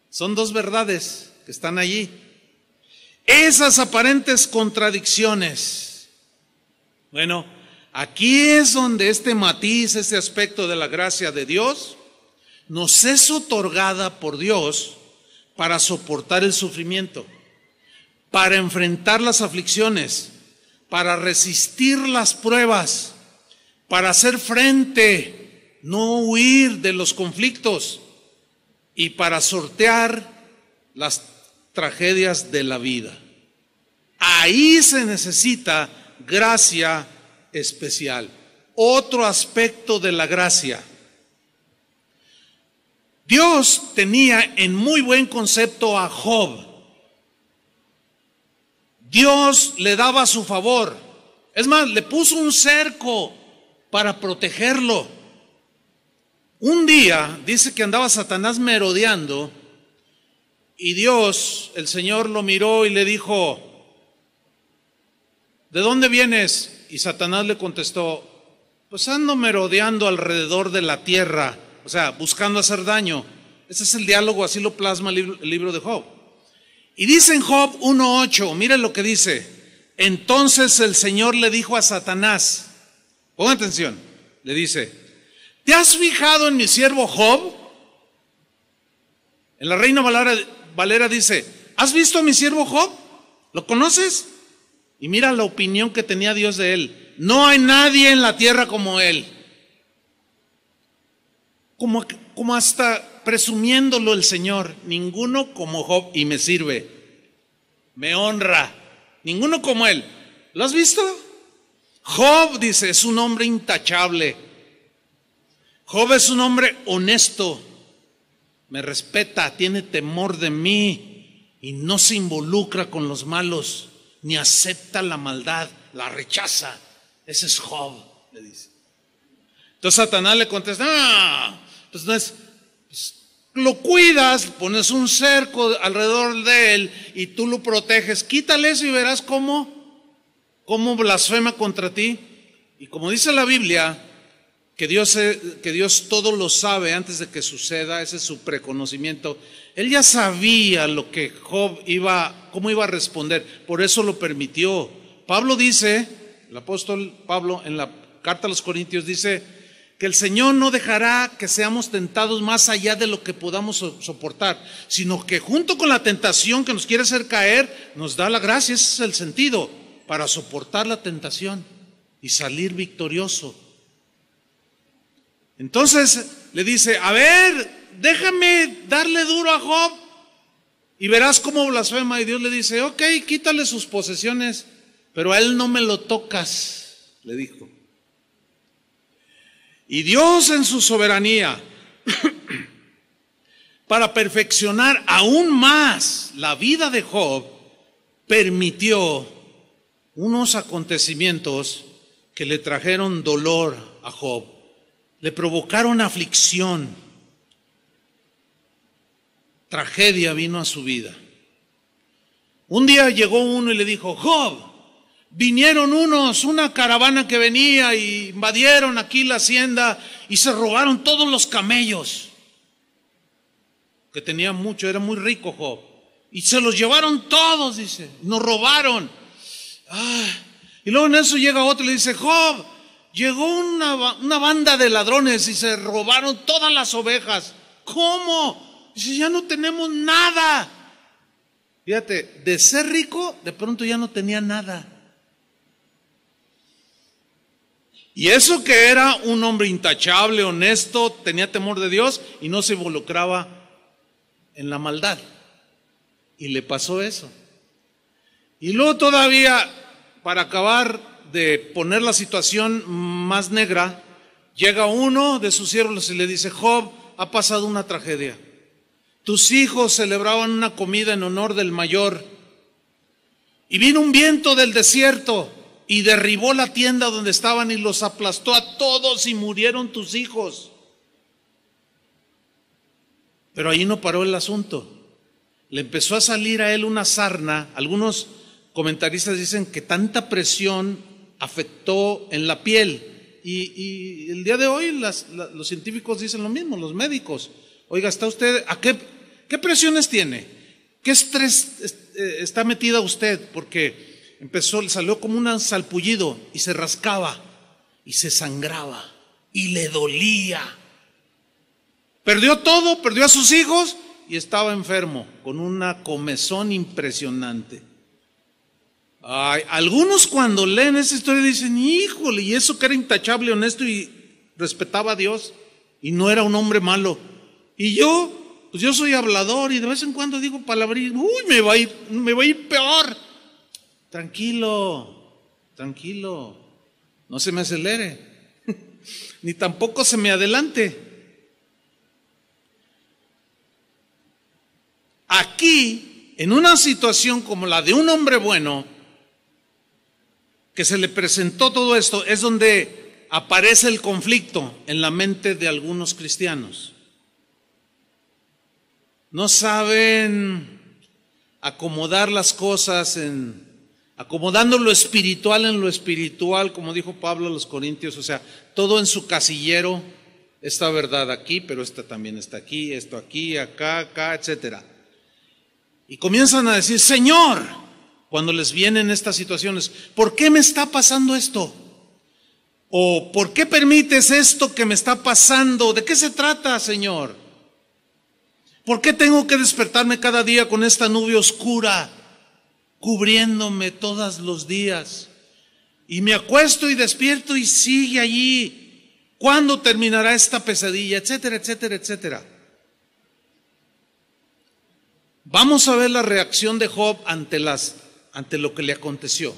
Son dos verdades que están allí. Esas aparentes contradicciones. Bueno, aquí es donde este matiz, este aspecto de la gracia de Dios, nos es otorgada por Dios para soportar el sufrimiento, para enfrentar las aflicciones, para resistir las pruebas, para hacer frente, no huir de los conflictos y para sortear las tragedias de la vida. Ahí se necesita gracia especial. Otro aspecto de la gracia. Dios tenía en muy buen concepto a Job Dios le daba su favor. Es más, le puso un cerco para protegerlo. Un día dice que andaba Satanás merodeando y Dios, el Señor, lo miró y le dijo, ¿de dónde vienes? Y Satanás le contestó, pues ando merodeando alrededor de la tierra, o sea, buscando hacer daño. Ese es el diálogo, así lo plasma el libro de Job. Y dice en Job 1.8, miren lo que dice. Entonces el Señor le dijo a Satanás, ponga atención, le dice, ¿te has fijado en mi siervo Job? En la Reina Valera, dice, ¿has visto a mi siervo Job? ¿Lo conoces? Y mira la opinión que tenía Dios de él. No hay nadie en la tierra como él. Como, como hasta presumiéndolo el Señor. Ninguno como Job y me sirve, me honra. Ninguno como él. ¿Lo has visto? Job dice, es un hombre intachable. Job es un hombre honesto. Me respeta, tiene temor de mí y no se involucra con los malos, ni acepta la maldad, la rechaza. Ese es Job, le dice. Entonces Satanás le contesta, ah, pues no es, lo cuidas, pones un cerco alrededor de él y tú lo proteges, quítale eso y verás cómo, cómo blasfema contra ti. Y como dice la Biblia, que Dios, que Dios todo lo sabe antes de que suceda, ese es su preconocimiento. Él ya sabía lo que Job iba, cómo iba a responder, por eso lo permitió. Pablo dice, el apóstol Pablo en la carta a los Corintios dice, que el Señor no dejará que seamos tentados más allá de lo que podamos soportar, sino que junto con la tentación que nos quiere hacer caer, nos da la gracia, ese es el sentido, para soportar la tentación y salir victorioso. Entonces le dice, a ver, déjame darle duro a Job y verás cómo blasfema. Y Dios le dice, ok, quítale sus posesiones, pero a él no me lo tocas, le dijo. Y Dios en su soberanía, para perfeccionar aún más la vida de Job, permitió unos acontecimientos que le trajeron dolor a Job, le provocaron aflicción, tragedia vino a su vida. Un día llegó uno y le dijo, Job, vinieron unos, una caravana que venía y invadieron aquí la hacienda y se robaron todos los camellos, que tenía mucho, era muy rico Job, y se los llevaron todos, dice, nos robaron. Ah, y luego en eso llega otro y le dice, Job, llegó una, una banda de ladrones y se robaron todas las ovejas. ¿Cómo? Dice, ya no tenemos nada. Fíjate, de ser rico, de pronto ya no tenía nada. Y eso que era un hombre intachable, honesto, tenía temor de Dios y no se involucraba en la maldad. Y le pasó eso. Y luego todavía, para acabar de poner la situación más negra, llega uno de sus siervos y le dice, Job, ha pasado una tragedia. Tus hijos celebraban una comida en honor del mayor. Y vino un viento del desierto y derribó la tienda donde estaban y los aplastó a todos y murieron tus hijos. Pero ahí no paró el asunto. Le empezó a salir a él una sarna. Algunos comentaristas dicen que tanta presión afectó en la piel. Y, el día de hoy los científicos dicen lo mismo, los médicos. Oiga, ¿está usted, a qué, qué presiones tiene? ¿Qué estrés eh, está metida usted? Porque Empezó, le salió como un salpullido y se rascaba y se sangraba y le dolía. Perdió todo, perdió a sus hijos y estaba enfermo con una comezón impresionante. Ay, algunos cuando leen esa historia dicen, híjole, y eso que era intachable, honesto y respetaba a Dios y no era un hombre malo. Y yo, pues yo soy hablador y de vez en cuando digo palabrillas, uy, me va me va a ir peor tranquilo, tranquilo, no se me acelere, ni tampoco se me adelante. Aquí, en una situación como la de un hombre bueno, que se le presentó todo esto, es donde aparece el conflicto en la mente de algunos cristianos. No saben acomodar las cosas en acomodando lo espiritual en lo espiritual, como dijo Pablo a los Corintios, o sea, todo en su casillero, esta verdad aquí, pero esta también está aquí, esto aquí, acá, acá, etcétera. Y comienzan a decir, Señor, cuando les vienen estas situaciones, ¿por qué me está pasando esto? ¿O por qué permites esto que me está pasando? ¿De qué se trata, Señor? ¿Por qué tengo que despertarme cada día con esta nube oscura? cubriéndome todos los días. Y me acuesto y despierto y sigue allí. ¿Cuándo terminará esta pesadilla? Etcétera, etcétera, etcétera. Vamos a ver la reacción de Job ante, las, ante lo que le aconteció.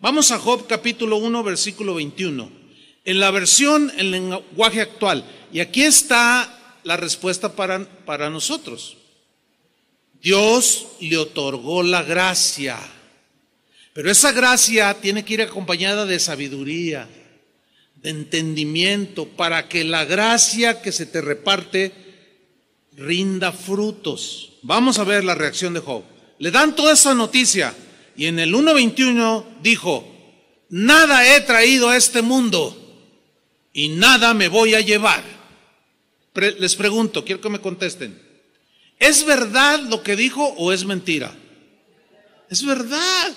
Vamos a Job capítulo 1, versículo 21. En la versión, en lenguaje actual. Y aquí está la respuesta para, para nosotros. Dios le otorgó la gracia, pero esa gracia tiene que ir acompañada de sabiduría, de entendimiento, para que la gracia que se te reparte rinda frutos. Vamos a ver la reacción de Job. Le dan toda esa noticia y en el 1.21 dijo, nada he traído a este mundo y nada me voy a llevar. les pregunto, quiero que me contesten. ¿Es verdad lo que dijo o es mentira? Es verdad.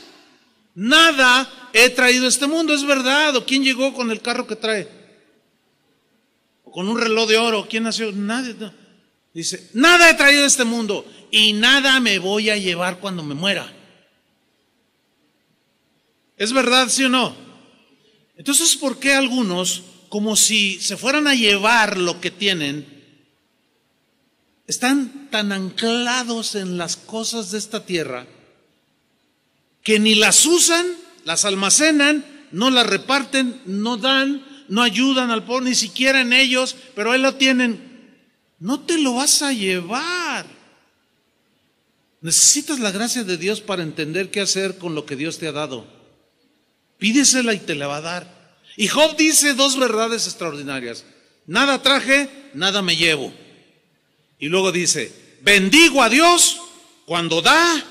Nada he traído a este mundo, es verdad. ¿O quién llegó con el carro que trae? ¿O con un reloj de oro? ¿Quién nació? Nadie. Dice, nada he traído a este mundo y nada me voy a llevar cuando me muera. ¿Es verdad, sí o no? Entonces, ¿por qué algunos, como si se fueran a llevar lo que tienen, están tan anclados en las cosas de esta tierra que ni las usan, las almacenan, no las reparten, no dan, no ayudan al pobre, ni siquiera en ellos, pero ahí lo tienen. No te lo vas a llevar. Necesitas la gracia de Dios para entender qué hacer con lo que Dios te ha dado. Pídesela y te la va a dar. Y Job dice dos verdades extraordinarias. Nada traje, nada me llevo. Y luego dice, bendigo a Dios cuando da,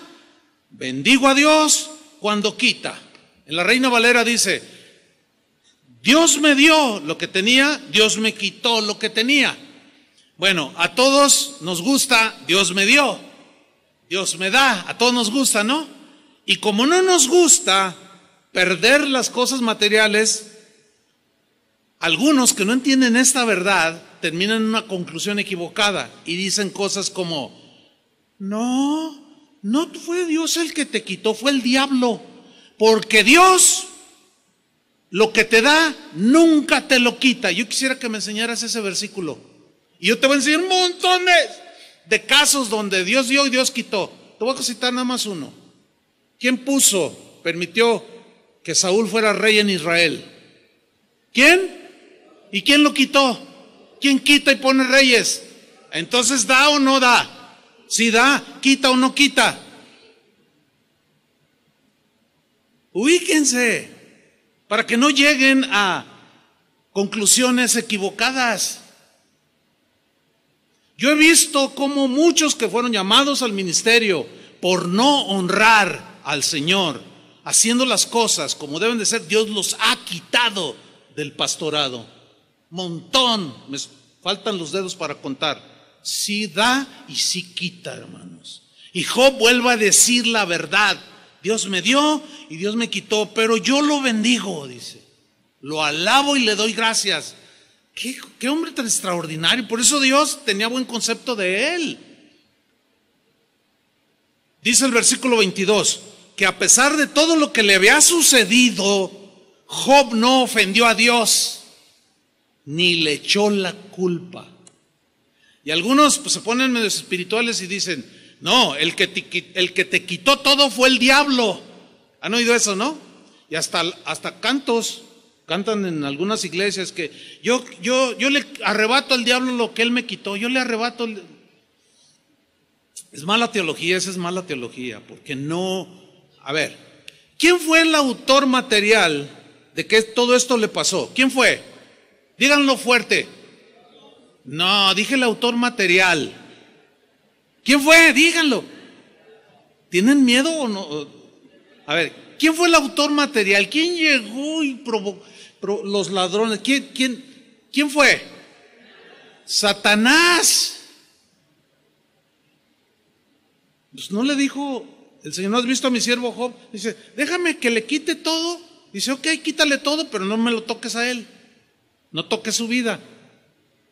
bendigo a Dios cuando quita. En la Reina Valera dice, Dios me dio lo que tenía, Dios me quitó lo que tenía. Bueno, a todos nos gusta, Dios me dio, Dios me da, a todos nos gusta, ¿no? Y como no nos gusta perder las cosas materiales, algunos que no entienden esta verdad terminan en una conclusión equivocada y dicen cosas como, no, no fue Dios el que te quitó, fue el diablo, porque Dios lo que te da nunca te lo quita. Yo quisiera que me enseñaras ese versículo. Y yo te voy a enseñar montones de casos donde Dios dio y Dios quitó. Te voy a citar nada más uno. ¿Quién puso, permitió que Saúl fuera rey en Israel? ¿Quién? ¿Y quién lo quitó? ¿Quién quita y pone reyes? Entonces da o no da. Si da, quita o no quita. Ubíquense para que no lleguen a conclusiones equivocadas. Yo he visto cómo muchos que fueron llamados al ministerio por no honrar al Señor, haciendo las cosas como deben de ser, Dios los ha quitado del pastorado montón, me faltan los dedos para contar. Si da y si quita, hermanos. Y Job vuelve a decir la verdad. Dios me dio y Dios me quitó, pero yo lo bendigo, dice. Lo alabo y le doy gracias. Qué, qué hombre tan extraordinario. Por eso Dios tenía buen concepto de él. Dice el versículo 22, que a pesar de todo lo que le había sucedido, Job no ofendió a Dios ni le echó la culpa. Y algunos pues, se ponen medio espirituales y dicen, no, el que, te, el que te quitó todo fue el diablo. ¿Han oído eso, no? Y hasta, hasta cantos, cantan en algunas iglesias que yo, yo, yo le arrebato al diablo lo que él me quitó, yo le arrebato... Es mala teología, esa es mala teología, porque no... A ver, ¿quién fue el autor material de que todo esto le pasó? ¿Quién fue? Díganlo fuerte. No, dije el autor material. ¿Quién fue? Díganlo. ¿Tienen miedo o no? A ver, ¿quién fue el autor material? ¿Quién llegó y provocó los ladrones? ¿Quién, quién, quién fue? Satanás. Pues no le dijo, el Señor, ¿no has visto a mi siervo Job? Dice, déjame que le quite todo. Dice, ok, quítale todo, pero no me lo toques a él no toque su vida.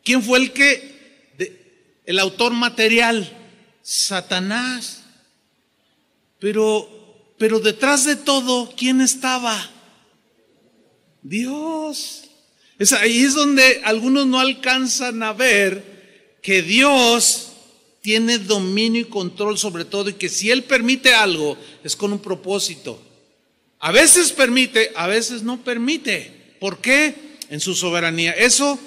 ¿Quién fue el que, el autor material? Satanás. Pero, pero detrás de todo, ¿quién estaba? Dios. Es ahí es donde algunos no alcanzan a ver que Dios tiene dominio y control sobre todo y que si Él permite algo es con un propósito. A veces permite, a veces no permite. ¿Por qué? en su soberanía. Eso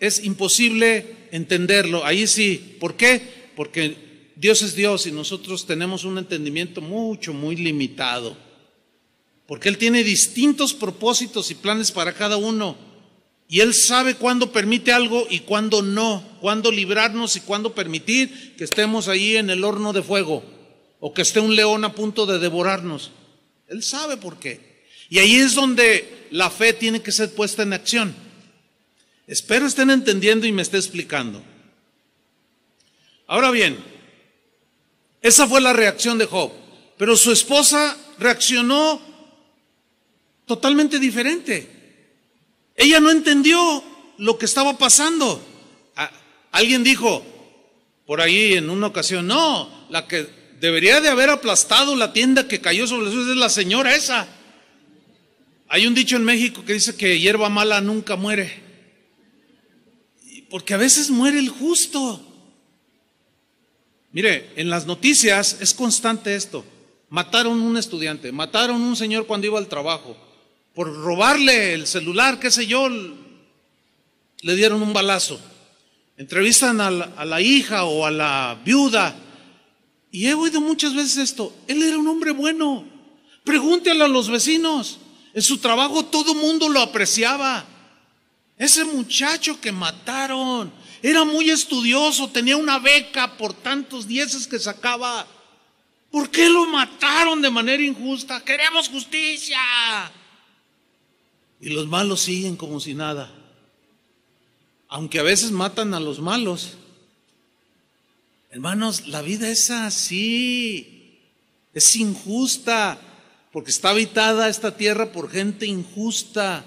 es imposible entenderlo. Ahí sí. ¿Por qué? Porque Dios es Dios y nosotros tenemos un entendimiento mucho, muy limitado. Porque Él tiene distintos propósitos y planes para cada uno. Y Él sabe cuándo permite algo y cuándo no, cuándo librarnos y cuándo permitir que estemos ahí en el horno de fuego o que esté un león a punto de devorarnos. Él sabe por qué. Y ahí es donde la fe tiene que ser puesta en acción. Espero estén entendiendo y me esté explicando. Ahora bien, esa fue la reacción de Job, pero su esposa reaccionó totalmente diferente. Ella no entendió lo que estaba pasando. Alguien dijo por ahí en una ocasión, no, la que debería de haber aplastado la tienda que cayó sobre Jesús es la señora esa. Hay un dicho en México que dice que hierba mala nunca muere. Porque a veces muere el justo. Mire, en las noticias es constante esto. Mataron un estudiante, mataron un señor cuando iba al trabajo. Por robarle el celular, qué sé yo, le dieron un balazo. Entrevistan a la, hija o a la viuda. Y he oído muchas veces esto. Él era un hombre bueno. pregúntele a los vecinos. En su trabajo todo mundo lo apreciaba. Ese muchacho que mataron era muy estudioso, tenía una beca por tantos dieces que sacaba. ¿Por qué lo mataron de manera injusta? Queremos justicia. Y los malos siguen como si nada. Aunque a veces matan a los malos. Hermanos, la vida es así. Es injusta porque está habitada esta tierra por gente injusta.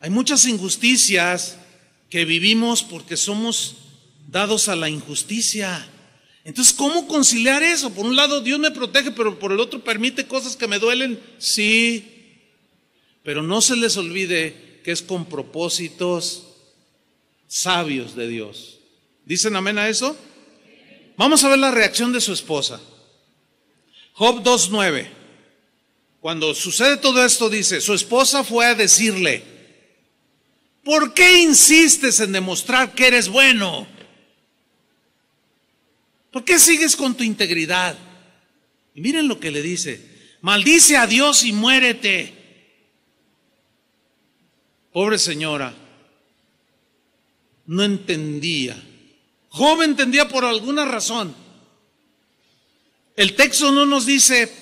Hay muchas injusticias que vivimos porque somos dados a la injusticia. Entonces, ¿cómo conciliar eso? Por un lado, Dios me protege, pero por el otro permite cosas que me duelen. Sí, pero no se les olvide que es con propósitos sabios de Dios. ¿Dicen amén a eso? Vamos a ver la reacción de su esposa. Job 2.9. Cuando sucede todo esto, dice, su esposa fue a decirle, ¿por qué insistes en demostrar que eres bueno? ¿Por qué sigues con tu integridad? Y miren lo que le dice, maldice a Dios y muérete. Pobre señora, no entendía. Joven entendía por alguna razón. El texto no nos dice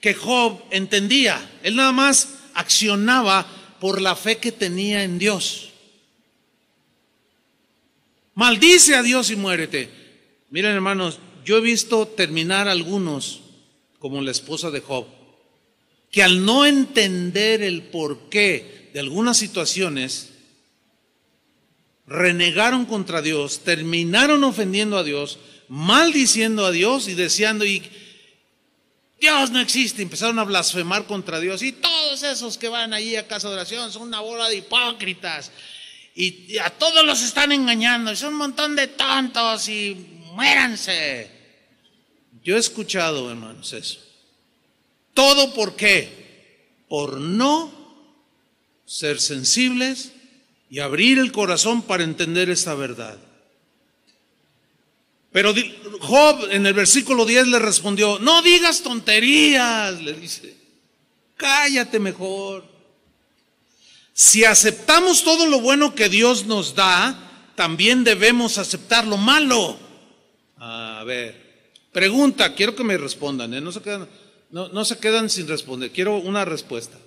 que Job entendía. Él nada más accionaba por la fe que tenía en Dios. Maldice a Dios y muérete. Miren hermanos, yo he visto terminar algunos, como la esposa de Job, que al no entender el porqué de algunas situaciones, renegaron contra Dios, terminaron ofendiendo a Dios, maldiciendo a Dios y deseando, y Dios no existe. Empezaron a blasfemar contra Dios. Y todos esos que van allí a casa de oración son una bola de hipócritas. Y, a todos los están engañando. son un montón de tontos y muéranse. Yo he escuchado, hermanos, eso. Todo por qué? Por no ser sensibles y abrir el corazón para entender esta verdad. Pero Job en el versículo 10 le respondió, no digas tonterías, le dice, cállate mejor. Si aceptamos todo lo bueno que Dios nos da, también debemos aceptar lo malo. A ver, pregunta, quiero que me respondan, ¿eh? no, se quedan, no se quedan sin responder, quiero una respuesta.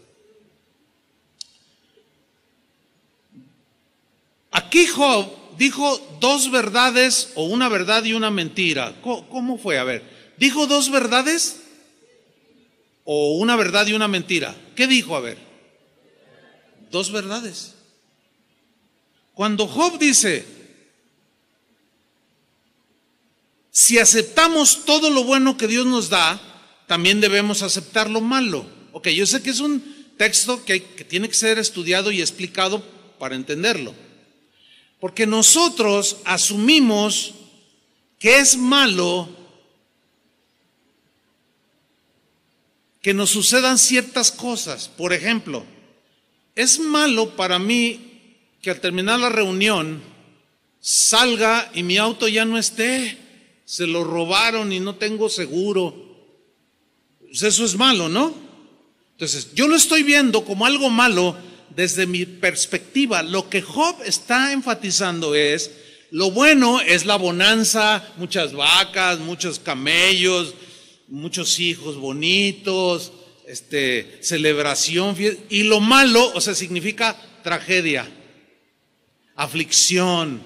Aquí Job dijo dos verdades o una verdad y una mentira. ¿Cómo, fue? A ver, ¿dijo dos verdades o una verdad y una mentira? ¿Qué dijo? A ver, dos verdades. Cuando Job dice, si aceptamos todo lo bueno que Dios nos da, también debemos aceptar lo malo. Ok, yo sé que es un texto que tiene que ser estudiado y explicado para entenderlo. Porque nosotros asumimos que es malo que nos sucedan ciertas cosas. Por ejemplo, es malo para mí que al terminar la reunión salga y mi auto ya no esté, se lo robaron y no tengo seguro. Pues eso es malo, ¿no? Entonces, yo lo estoy viendo como algo malo desde mi perspectiva, lo que Job está enfatizando es, lo bueno es la bonanza, muchas vacas, muchos camellos, muchos hijos bonitos, este, celebración, y lo malo, o sea, significa tragedia, aflicción,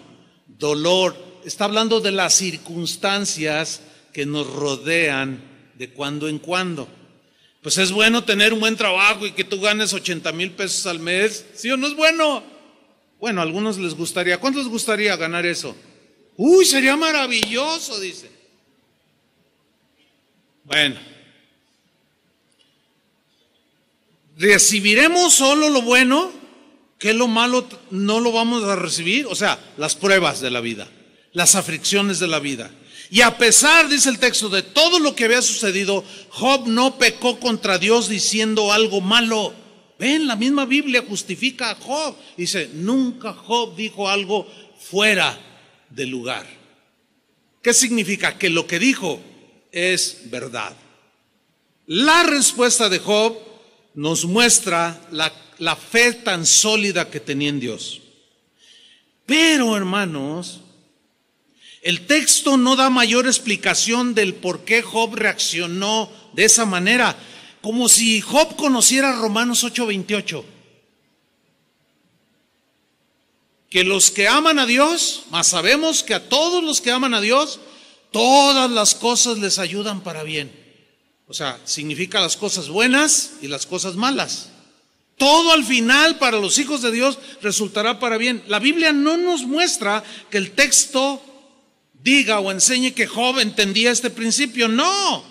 dolor. Está hablando de las circunstancias que nos rodean de cuando en cuando. Pues es bueno tener un buen trabajo y que tú ganes 80 mil pesos al mes. ¿Sí o no es bueno? Bueno, a algunos les gustaría. ¿Cuántos les gustaría ganar eso? Uy, sería maravilloso, dice. Bueno. ¿Recibiremos solo lo bueno? que lo malo no lo vamos a recibir? O sea, las pruebas de la vida, las aflicciones de la vida y a pesar, dice el texto, de todo lo que había sucedido, Job no pecó contra Dios diciendo algo malo. Ven, la misma Biblia justifica a Job. Dice, nunca Job dijo algo fuera de lugar. ¿Qué significa? Que lo que dijo es verdad. La respuesta de Job nos muestra la, fe tan sólida que tenía en Dios. Pero, hermanos, el texto no da mayor explicación del por qué Job reaccionó de esa manera, como si Job conociera Romanos 8:28, que los que aman a Dios, más sabemos que a todos los que aman a Dios, todas las cosas les ayudan para bien. O sea, significa las cosas buenas y las cosas malas. Todo al final para los hijos de Dios resultará para bien. La Biblia no nos muestra que el texto diga o enseñe que Job entendía este principio. No.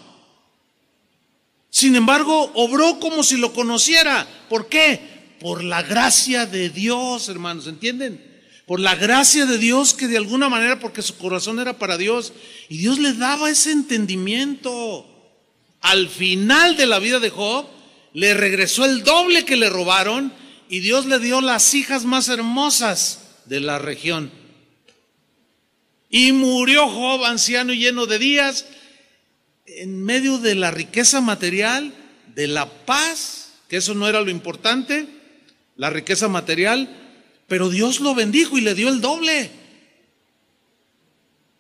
Sin embargo, obró como si lo conociera. ¿Por qué? Por la gracia de Dios, hermanos, ¿entienden? Por la gracia de Dios que de alguna manera, porque su corazón era para Dios, y Dios le daba ese entendimiento. Al final de la vida de Job, le regresó el doble que le robaron y Dios le dio las hijas más hermosas de la región. Y murió Job, anciano y lleno de días, en medio de la riqueza material, de la paz, que eso no era lo importante, la riqueza material, pero Dios lo bendijo y le dio el doble.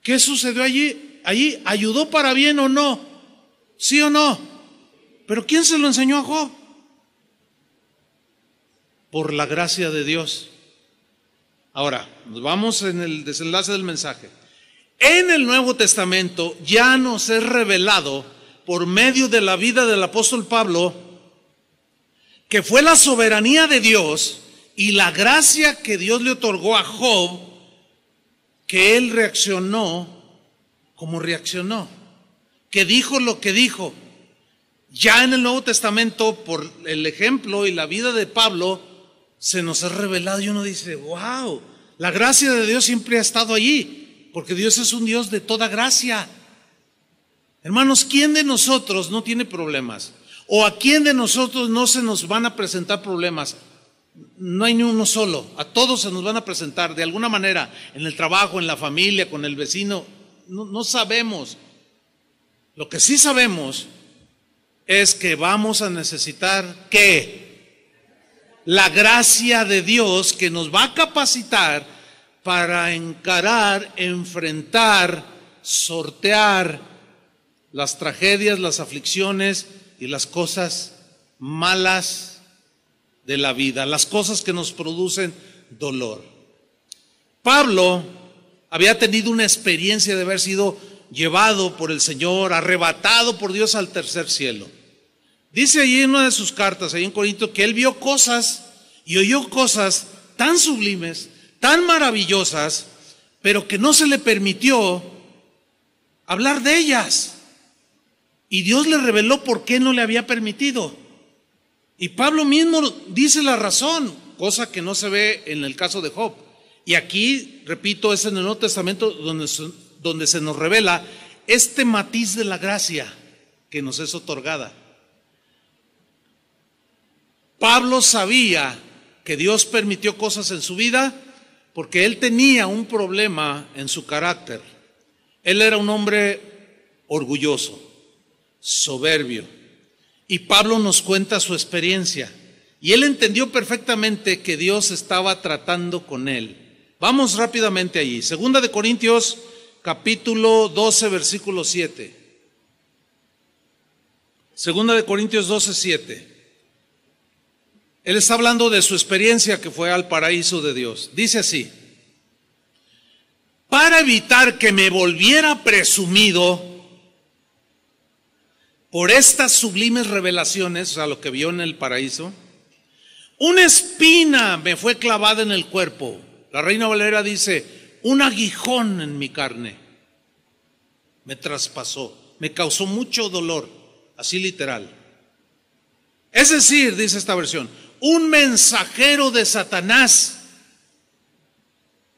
¿Qué sucedió allí? Allí ayudó para bien o no, sí o no. Pero ¿quién se lo enseñó a Job? Por la gracia de Dios. Ahora, nos vamos en el desenlace del mensaje en el Nuevo Testamento ya nos es revelado por medio de la vida del apóstol Pablo que fue la soberanía de Dios y la gracia que Dios le otorgó a Job que él reaccionó como reaccionó, que dijo lo que dijo. Ya en el Nuevo Testamento, por el ejemplo y la vida de Pablo, se nos ha revelado y uno dice, wow, la gracia de Dios siempre ha estado allí porque Dios es un Dios de toda gracia. Hermanos, ¿quién de nosotros no tiene problemas? ¿O a quién de nosotros no se nos van a presentar problemas? No hay ni uno solo, a todos se nos van a presentar de alguna manera, en el trabajo, en la familia, con el vecino, no, sabemos. Lo que sí sabemos es que vamos a necesitar que la gracia de Dios que nos va a capacitar para encarar, enfrentar, sortear las tragedias, las aflicciones y las cosas malas de la vida, las cosas que nos producen dolor. Pablo había tenido una experiencia de haber sido llevado por el Señor, arrebatado por Dios al tercer cielo. Dice allí en una de sus cartas, ahí en Corinto, que él vio cosas y oyó cosas tan sublimes tan maravillosas, pero que no se le permitió hablar de ellas. Y Dios le reveló por qué no le había permitido. Y Pablo mismo dice la razón, cosa que no se ve en el caso de Job. Y aquí, repito, es en el Nuevo Testamento donde, donde se nos revela este matiz de la gracia que nos es otorgada. Pablo sabía que Dios permitió cosas en su vida porque él tenía un problema en su carácter. Él era un hombre orgulloso, soberbio. Y Pablo nos cuenta su experiencia. Y él entendió perfectamente que Dios estaba tratando con él. Vamos rápidamente allí. Segunda de Corintios, capítulo 12, versículo 7. Segunda de Corintios 12, 7. Él está hablando de su experiencia que fue al paraíso de Dios. Dice así, para evitar que me volviera presumido por estas sublimes revelaciones, o sea, lo que vio en el paraíso, una espina me fue clavada en el cuerpo. La reina Valera dice, un aguijón en mi carne me traspasó, me causó mucho dolor, así literal. Es decir, dice esta versión, un mensajero de Satanás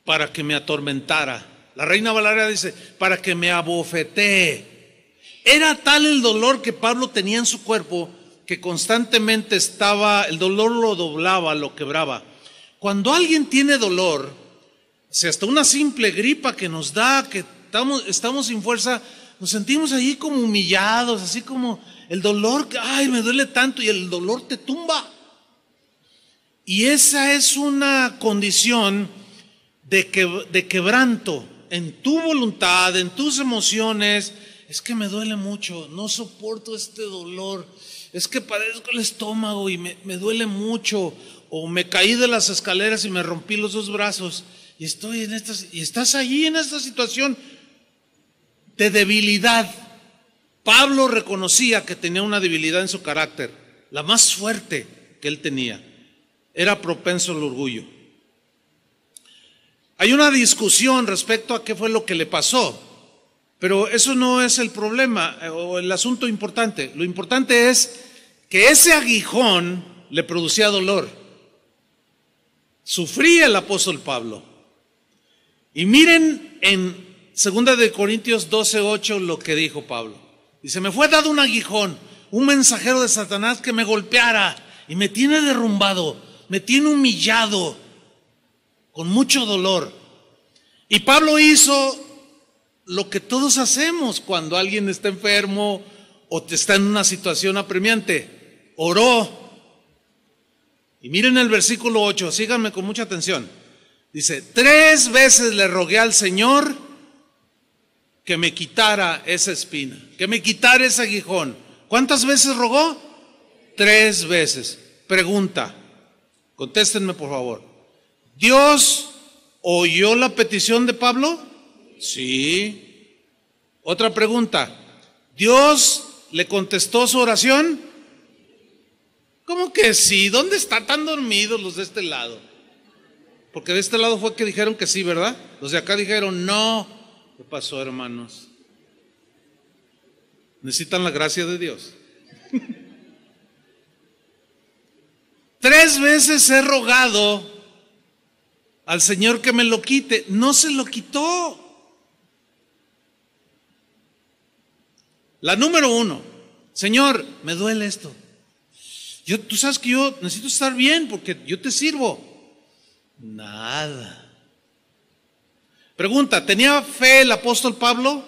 para que me atormentara. La reina Valeria dice, para que me abofetee. Era tal el dolor que Pablo tenía en su cuerpo que constantemente estaba, el dolor lo doblaba, lo quebraba. Cuando alguien tiene dolor, si hasta una simple gripa que nos da, que estamos, estamos sin fuerza, nos sentimos allí como humillados, así como el dolor, ay, me duele tanto y el dolor te tumba. Y esa es una condición de, quebranto en tu voluntad, en tus emociones. Es que me duele mucho, no soporto este dolor. Es que padezco el estómago y me, duele mucho. O me caí de las escaleras y me rompí los dos brazos. Y estoy en estas y estás allí en esta situación de debilidad. Pablo reconocía que tenía una debilidad en su carácter, la más fuerte que él tenía era propenso al orgullo. Hay una discusión respecto a qué fue lo que le pasó, pero eso no es el problema eh, o el asunto importante. Lo importante es que ese aguijón le producía dolor. Sufría el apóstol Pablo. Y miren en Segunda de Corintios 12.8... lo que dijo Pablo. Dice, me fue dado un aguijón, un mensajero de Satanás que me golpeara y me tiene derrumbado me tiene humillado, con mucho dolor. Y Pablo hizo lo que todos hacemos cuando alguien está enfermo o está en una situación apremiante. Oró. Y miren el versículo 8, síganme con mucha atención. Dice, tres veces le rogué al Señor que me quitara esa espina, que me quitara ese aguijón. ¿Cuántas veces rogó? Tres veces. Pregunta, Contéstenme, por favor. ¿Dios oyó la petición de Pablo? Sí. Otra pregunta. ¿Dios le contestó su oración? ¿Cómo que sí? ¿Dónde están tan dormidos los de este lado? Porque de este lado fue que dijeron que sí, ¿verdad? Los de acá dijeron no. ¿Qué pasó, hermanos? Necesitan la gracia de Dios. Tres veces he rogado al Señor que me lo quite. No se lo quitó. La número uno, Señor, me duele esto. Yo, tú sabes que yo necesito estar bien porque yo te sirvo. Nada. Pregunta, ¿tenía fe el apóstol Pablo?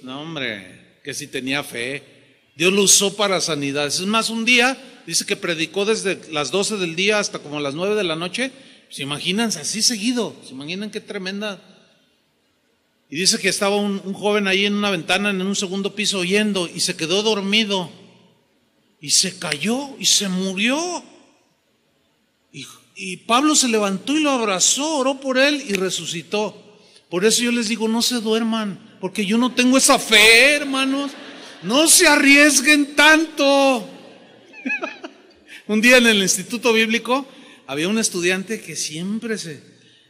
No, hombre, que si tenía fe. Dios lo usó para sanidad. Es más, un día Dice que predicó desde las 12 del día hasta como las 9 de la noche. Se pues imaginan así seguido. Se imaginan qué tremenda. Y dice que estaba un, joven ahí en una ventana, en un segundo piso, oyendo y se quedó dormido. Y se cayó y se murió. Y, y Pablo se levantó y lo abrazó, oró por él y resucitó. Por eso yo les digo, no se duerman, porque yo no tengo esa fe, hermanos. No se arriesguen tanto. Un día en el instituto bíblico había un estudiante que siempre se...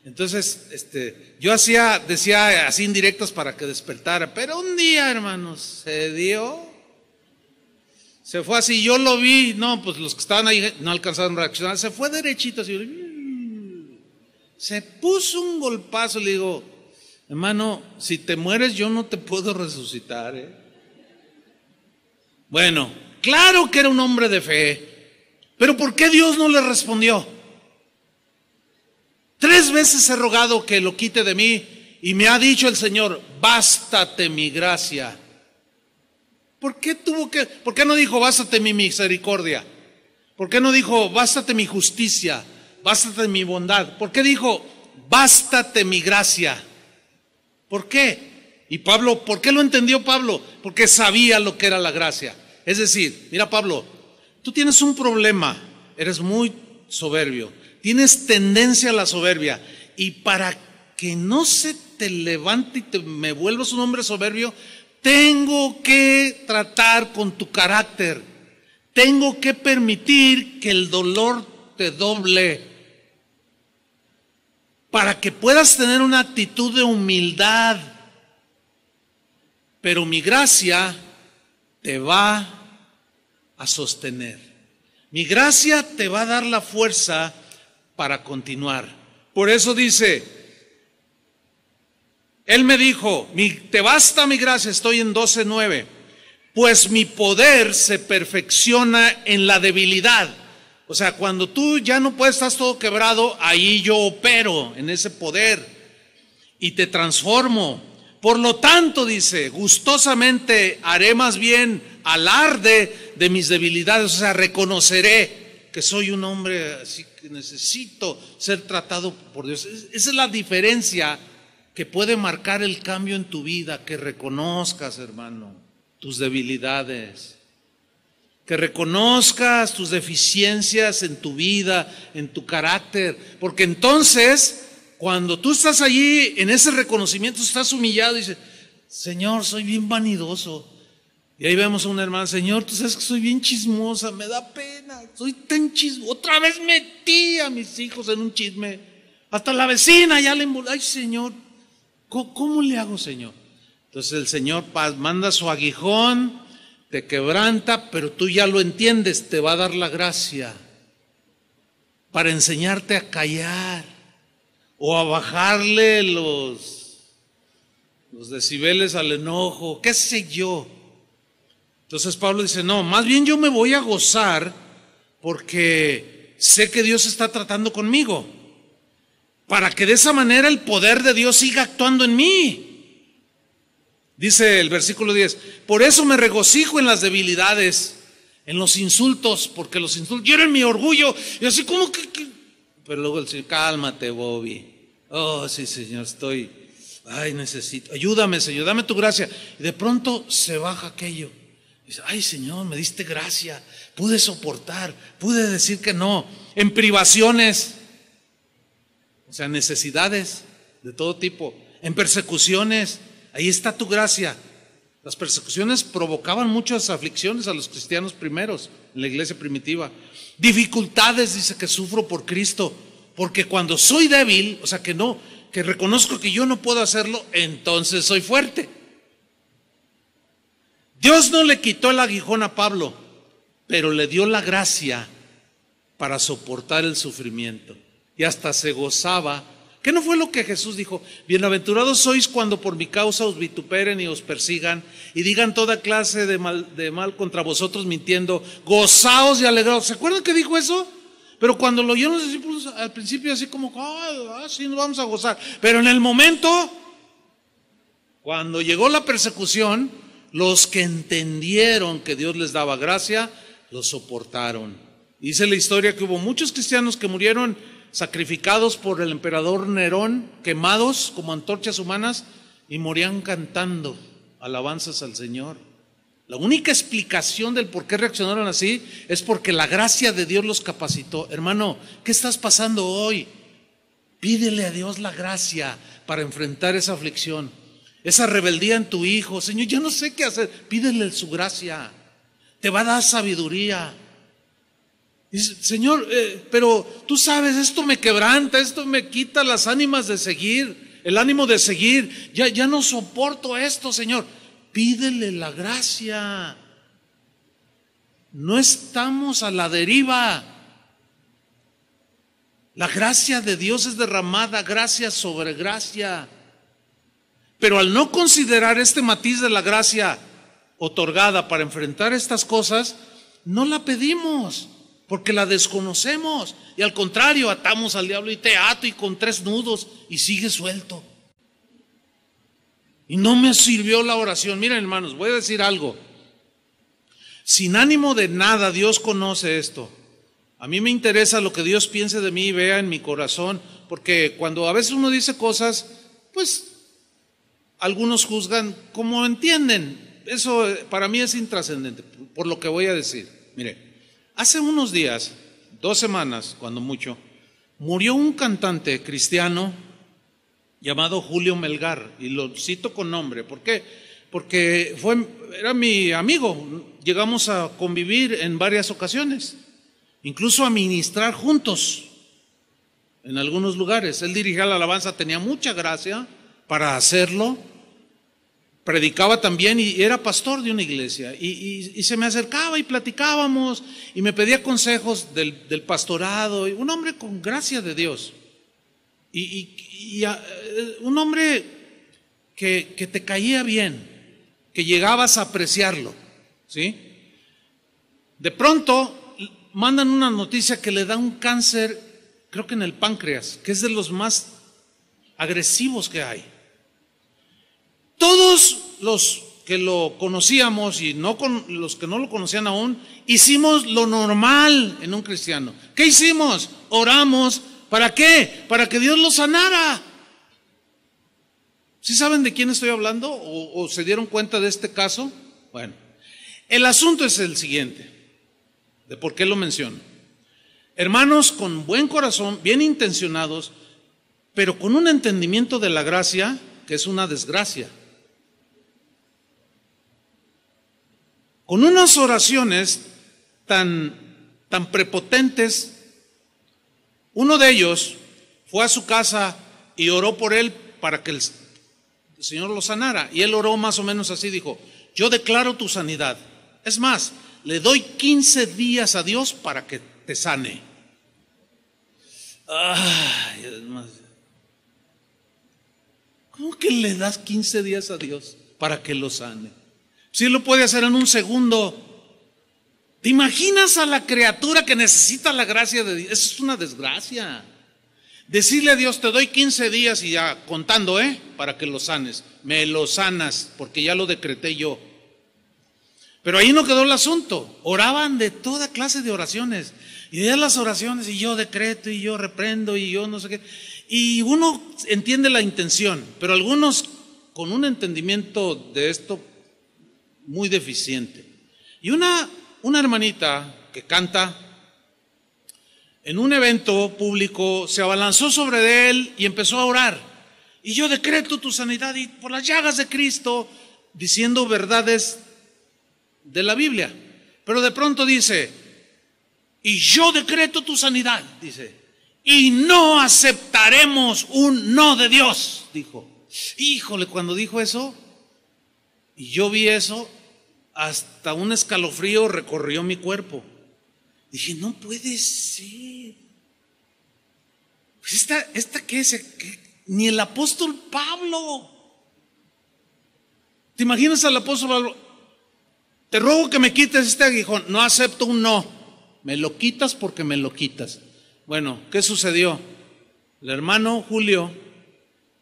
Entonces, este, yo hacía, decía así indirectos para que despertara, pero un día, hermanos, se dio, se fue así, yo lo vi, no, pues los que estaban ahí no alcanzaron a reaccionar, se fue derechito, así, se puso un golpazo, le digo, hermano, si te mueres yo no te puedo resucitar. ¿eh? Bueno, claro que era un hombre de fe, pero ¿por qué Dios no le respondió? Tres veces he rogado que lo quite de mí y me ha dicho el Señor, bástate mi gracia. ¿Por qué tuvo que, por qué no dijo, bástate mi misericordia? ¿Por qué no dijo, bástate mi justicia? Bástate mi bondad. ¿Por qué dijo, bástate mi gracia? ¿Por qué? Y Pablo, ¿por qué lo entendió Pablo? Porque sabía lo que era la gracia. Es decir, mira Pablo, Tú tienes un problema, eres muy soberbio, tienes tendencia a la soberbia y para que no se te levante y te, me vuelvas un hombre soberbio, tengo que tratar con tu carácter, tengo que permitir que el dolor te doble para que puedas tener una actitud de humildad. Pero mi gracia te va a sostener. Mi gracia te va a dar la fuerza para continuar. Por eso dice, Él me dijo, te basta mi gracia, estoy en 12.9, pues mi poder se perfecciona en la debilidad. O sea, cuando tú ya no puedes, estás todo quebrado, ahí yo opero en ese poder y te transformo. Por lo tanto, dice, gustosamente haré más bien alarde de mis debilidades, o sea, reconoceré que soy un hombre así que necesito ser tratado por Dios. Esa es la diferencia que puede marcar el cambio en tu vida, que reconozcas, hermano, tus debilidades, que reconozcas tus deficiencias en tu vida, en tu carácter, porque entonces, cuando tú estás allí, en ese reconocimiento, estás humillado y dices, Señor, soy bien vanidoso, y ahí vemos a una hermana, Señor, tú sabes que soy bien chismosa, me da pena, soy tan chismosa. Otra vez metí a mis hijos en un chisme. Hasta la vecina ya le envolvió. Ay, Señor, ¿cómo, le hago, Señor? Entonces el Señor manda su aguijón, te quebranta, pero tú ya lo entiendes, te va a dar la gracia para enseñarte a callar o a bajarle los, los decibeles al enojo, qué sé yo entonces Pablo dice, no, más bien yo me voy a gozar porque sé que Dios está tratando conmigo, para que de esa manera el poder de Dios siga actuando en mí. Dice el versículo 10, por eso me regocijo en las debilidades, en los insultos, porque los insultos, yo era mi orgullo, y así como que, que... Pero luego el Señor, cálmate Bobby, oh sí Señor, estoy, ay necesito, ayúdame Señor, dame tu gracia. Y de pronto se baja aquello. Dice, ay Señor, me diste gracia, pude soportar, pude decir que no, en privaciones, o sea, necesidades de todo tipo, en persecuciones, ahí está tu gracia. Las persecuciones provocaban muchas aflicciones a los cristianos primeros en la iglesia primitiva. Dificultades, dice que sufro por Cristo, porque cuando soy débil, o sea, que no, que reconozco que yo no puedo hacerlo, entonces soy fuerte. Dios no le quitó el aguijón a Pablo, pero le dio la gracia para soportar el sufrimiento. Y hasta se gozaba. ¿Qué no fue lo que Jesús dijo? Bienaventurados sois cuando por mi causa os vituperen y os persigan y digan toda clase de mal, de mal contra vosotros mintiendo. Gozaos y alegraos. ¿Se acuerdan que dijo eso? Pero cuando lo oyeron los discípulos al principio así como, ah, sí, nos vamos a gozar. Pero en el momento, cuando llegó la persecución, los que entendieron que Dios les daba gracia, Los soportaron. Dice la historia que hubo muchos cristianos que murieron sacrificados por el emperador Nerón, quemados como antorchas humanas, y morían cantando alabanzas al Señor. La única explicación del por qué reaccionaron así es porque la gracia de Dios los capacitó. Hermano, ¿qué estás pasando hoy? Pídele a Dios la gracia para enfrentar esa aflicción esa rebeldía en tu hijo. Señor, yo no sé qué hacer. Pídele su gracia. Te va a dar sabiduría. Señor, eh, pero tú sabes, esto me quebranta, esto me quita las ánimas de seguir, el ánimo de seguir. Ya, ya no soporto esto, Señor. Pídele la gracia. No estamos a la deriva. La gracia de Dios es derramada gracia sobre gracia. Pero al no considerar este matiz de la gracia otorgada para enfrentar estas cosas, no la pedimos, porque la desconocemos. Y al contrario, atamos al diablo y te ato y con tres nudos y sigue suelto. Y no me sirvió la oración. Miren hermanos, voy a decir algo. Sin ánimo de nada, Dios conoce esto. A mí me interesa lo que Dios piense de mí y vea en mi corazón, porque cuando a veces uno dice cosas, pues algunos juzgan como entienden. Eso eh, para mí es intrascendente, por lo que voy a decir. Mire, hace unos días, dos semanas, cuando mucho, murió un cantante cristiano llamado Julio Melgar, y lo cito con nombre. ¿Por qué? Porque fue, era mi amigo, llegamos a convivir en varias ocasiones, incluso a ministrar juntos en algunos lugares. Él dirigía la alabanza, tenía mucha gracia para hacerlo, predicaba también y era pastor de una iglesia. Y, se me acercaba y platicábamos y me pedía consejos del, pastorado. Y un hombre con gracia de Dios. Y, eh, un hombre que, que te caía bien, que llegabas a apreciarlo. ¿Sí? De pronto mandan una noticia que le da un cáncer, creo que en el páncreas, que es de los más agresivos que hay. Todos los que lo conocíamos y no con los que no lo conocían aún, hicimos lo normal en un cristiano. ¿Qué hicimos? Oramos. ¿Para qué? Para que Dios lo sanara. ¿Sí saben de quién estoy hablando? o se dieron cuenta de este caso? Bueno, el asunto es el siguiente, de por qué lo menciono. Hermanos con buen corazón, bien intencionados, pero con un entendimiento de la gracia, que es una desgracia con unas oraciones tan, tan prepotentes. Uno de ellos fue a su casa y oró por él para que el, Señor lo sanara. Y él oró más o menos así, dijo, yo declaro tu sanidad. Es más, le doy 15 días a Dios para que te sane. ¿Cómo que le das 15 días a Dios para que lo sane? Si lo puede hacer en un segundo. ¿Te imaginas a la criatura que necesita la gracia de Dios? Eso es una desgracia. Decirle a Dios, te doy 15 días y ya contando, ¿eh? Para que lo sanes. Me lo sanas, porque ya lo decreté yo. Pero ahí no quedó el asunto. Oraban de toda clase de oraciones. Y de las oraciones, y yo decreto, y yo reprendo, y yo no sé qué. Y uno entiende la intención, pero algunos con un entendimiento de esto muy deficiente. Y una, una hermanita que canta en un evento público se abalanzó sobre él y empezó a orar. Y yo decreto tu sanidad y por las llagas de Cristo, diciendo verdades de la Biblia. Pero de pronto dice, y yo decreto tu sanidad, dice, y no aceptaremos un no de Dios, dijo. Híjole, cuando dijo eso, y yo vi eso, hasta un escalofrío recorrió mi cuerpo. Dije, no puede ser. Pues esta, esta que es, ni el apóstol Pablo. ¿Te imaginas al apóstol Pablo? Te ruego que me quites este aguijón. No acepto un no. Me lo quitas porque me lo quitas. Bueno, ¿qué sucedió? El hermano Julio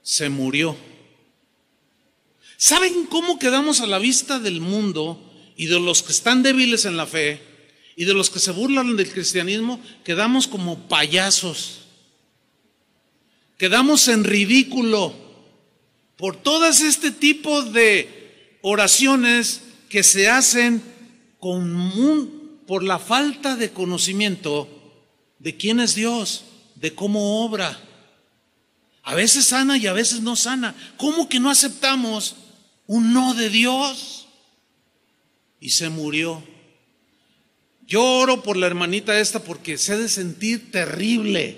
se murió. ¿Saben cómo quedamos a la vista del mundo y de los que están débiles en la fe y de los que se burlan del cristianismo? Quedamos como payasos. Quedamos en ridículo por todo este tipo de oraciones que se hacen por la falta de conocimiento de quién es Dios, de cómo obra. A veces sana y a veces no sana. ¿Cómo que no aceptamos un no de Dios y se murió. Yo oro por la hermanita esta porque se ha de sentir terrible.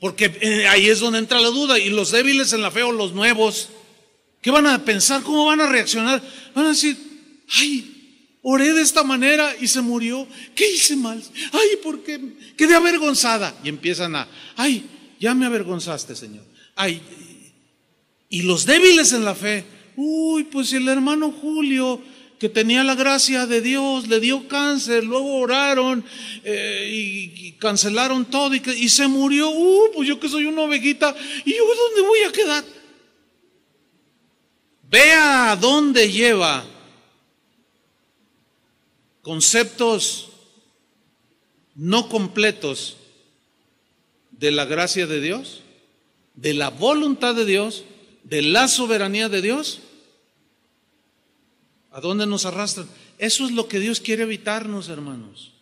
Porque eh, ahí es donde entra la duda. Y los débiles en la fe o los nuevos, ¿qué van a pensar? ¿Cómo van a reaccionar? Van a decir, ay, oré de esta manera y se murió. ¿Qué hice mal? Ay, porque quedé avergonzada. Y empiezan a, ay, ya me avergonzaste, Señor. Ay, y los débiles en la fe, uy, pues el hermano Julio que tenía la gracia de Dios, le dio cáncer, luego oraron eh, y, cancelaron todo y, se murió. uy uh, pues yo que soy una ovejita, ¿y yo dónde voy a quedar? Vea dónde lleva conceptos no completos de la gracia de Dios, de la voluntad de Dios de la soberanía de Dios, ¿a dónde nos arrastran? Eso es lo que Dios quiere evitarnos, hermanos.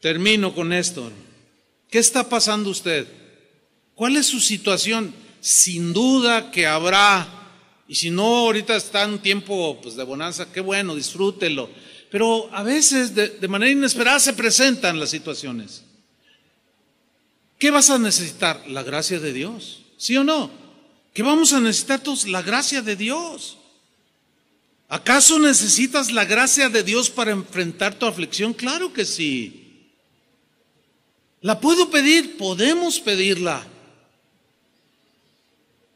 Termino con esto. ¿Qué está pasando usted? ¿Cuál es su situación? Sin duda que habrá, y si no, ahorita está en tiempo pues, de bonanza, qué bueno, disfrútelo. Pero a veces de, de manera inesperada se presentan las situaciones. ¿Qué vas a necesitar? La gracia de Dios. ¿Sí o no? ¿Qué vamos a necesitar todos? La gracia de Dios. ¿Acaso necesitas la gracia de Dios para enfrentar tu aflicción? Claro que sí. ¿La puedo pedir? Podemos pedirla.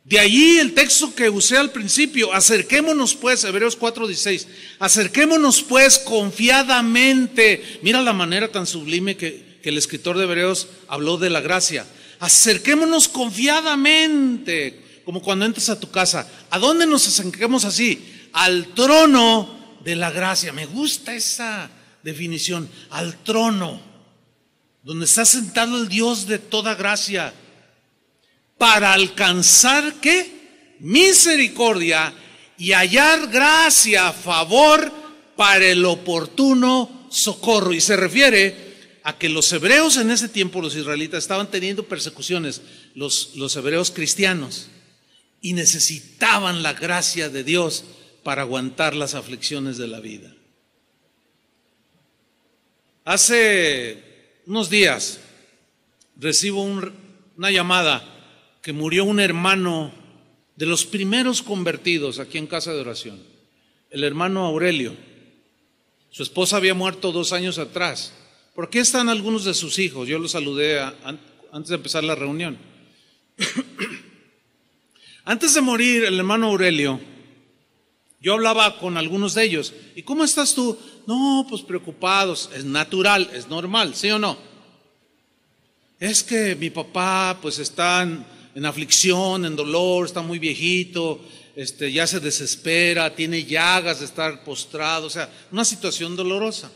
De allí el texto que usé al principio, acerquémonos pues, Hebreos 4:16, acerquémonos pues confiadamente. Mira la manera tan sublime que, que el escritor de Hebreos habló de la gracia. Acerquémonos confiadamente, como cuando entras a tu casa. ¿A dónde nos acerquemos así? Al trono de la gracia. Me gusta esa definición, al trono, donde está sentado el Dios de toda gracia, para alcanzar qué? Misericordia y hallar gracia, favor para el oportuno socorro. Y se refiere a que los hebreos en ese tiempo, los israelitas, estaban teniendo persecuciones, los, hebreos cristianos, y necesitaban la gracia de Dios para aguantar las aflicciones de la vida. Hace unos días recibo una llamada que murió un hermano de los primeros convertidos aquí en casa de oración, el hermano Aurelio. Su esposa había muerto dos años atrás ¿Por qué están algunos de sus hijos? Yo los saludé antes de empezar la reunión. antes de morir, el hermano Aurelio, yo hablaba con algunos de ellos. ¿Y cómo estás tú? No, pues preocupados. Es natural, es normal, ¿sí o no? Es que mi papá, pues está en, en aflicción, en dolor, está muy viejito, este, ya se desespera, tiene llagas de estar postrado, o sea, una situación dolorosa.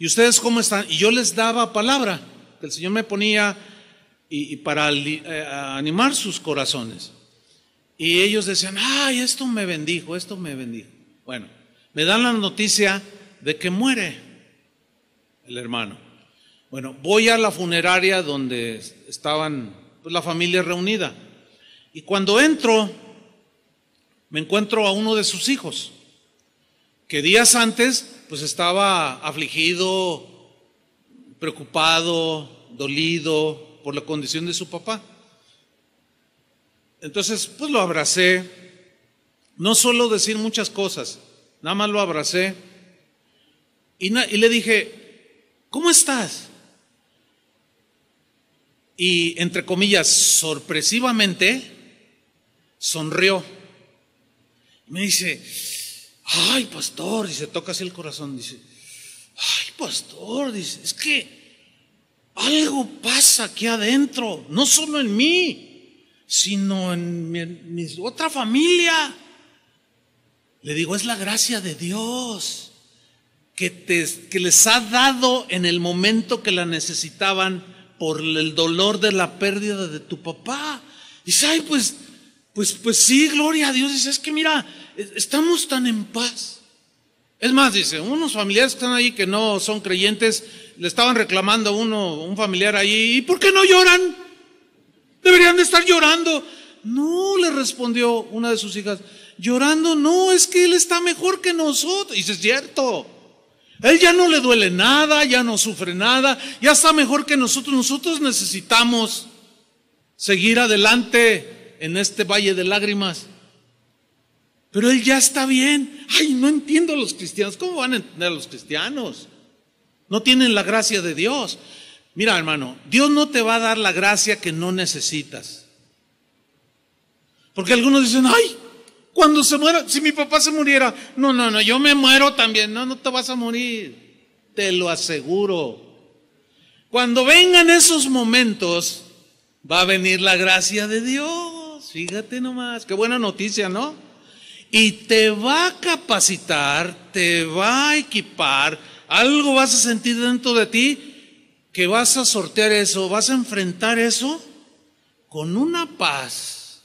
¿Y ustedes cómo están? Y yo les daba palabra que el Señor me ponía y, para eh, animar sus corazones. Y ellos decían, ay, esto me bendijo, esto me bendijo. Bueno, me dan la noticia de que muere el hermano. Bueno, voy a la funeraria donde estaban pues, la familia reunida. Y cuando entro, me encuentro a uno de sus hijos, que días antes pues estaba afligido, preocupado, dolido por la condición de su papá. Entonces, pues lo abracé, no solo decir muchas cosas, nada más lo abracé y, y le dije, ¿cómo estás? Y entre comillas, sorpresivamente, sonrió. Me dice, ay, pastor, y se toca así el corazón, dice, ay, pastor, dice, es que algo pasa aquí adentro, no solo en mí, sino en mi, otra familia. Le digo, es la gracia de Dios que, te, que les ha dado en el momento que la necesitaban por el dolor de la pérdida de tu papá. Dice, ay, pues, pues, pues sí, gloria a Dios. Dice, es que mira, Estamos tan en paz. Es más, dice, unos familiares que están ahí que no son creyentes, le estaban reclamando a uno, un familiar ahí, ¿y por qué no lloran? Deberían de estar llorando. No, le respondió una de sus hijas, llorando, no, es que él está mejor que nosotros. Y dice, es cierto. Él ya no le duele nada, ya no sufre nada, ya está mejor que nosotros. Nosotros necesitamos seguir adelante en este valle de lágrimas. Pero él ya está bien. Ay, no entiendo a los cristianos. ¿Cómo van a entender a los cristianos? No tienen la gracia de Dios. Mira, hermano, Dios no te va a dar la gracia que no necesitas. Porque algunos dicen, ay, cuando se muera, si mi papá se muriera, no, no, no, yo me muero también. No, no te vas a morir. Te lo aseguro. Cuando vengan esos momentos, va a venir la gracia de Dios. Fíjate nomás. Qué buena noticia, ¿no? y te va a capacitar, te va a equipar, algo vas a sentir dentro de ti que vas a sortear eso, vas a enfrentar eso con una paz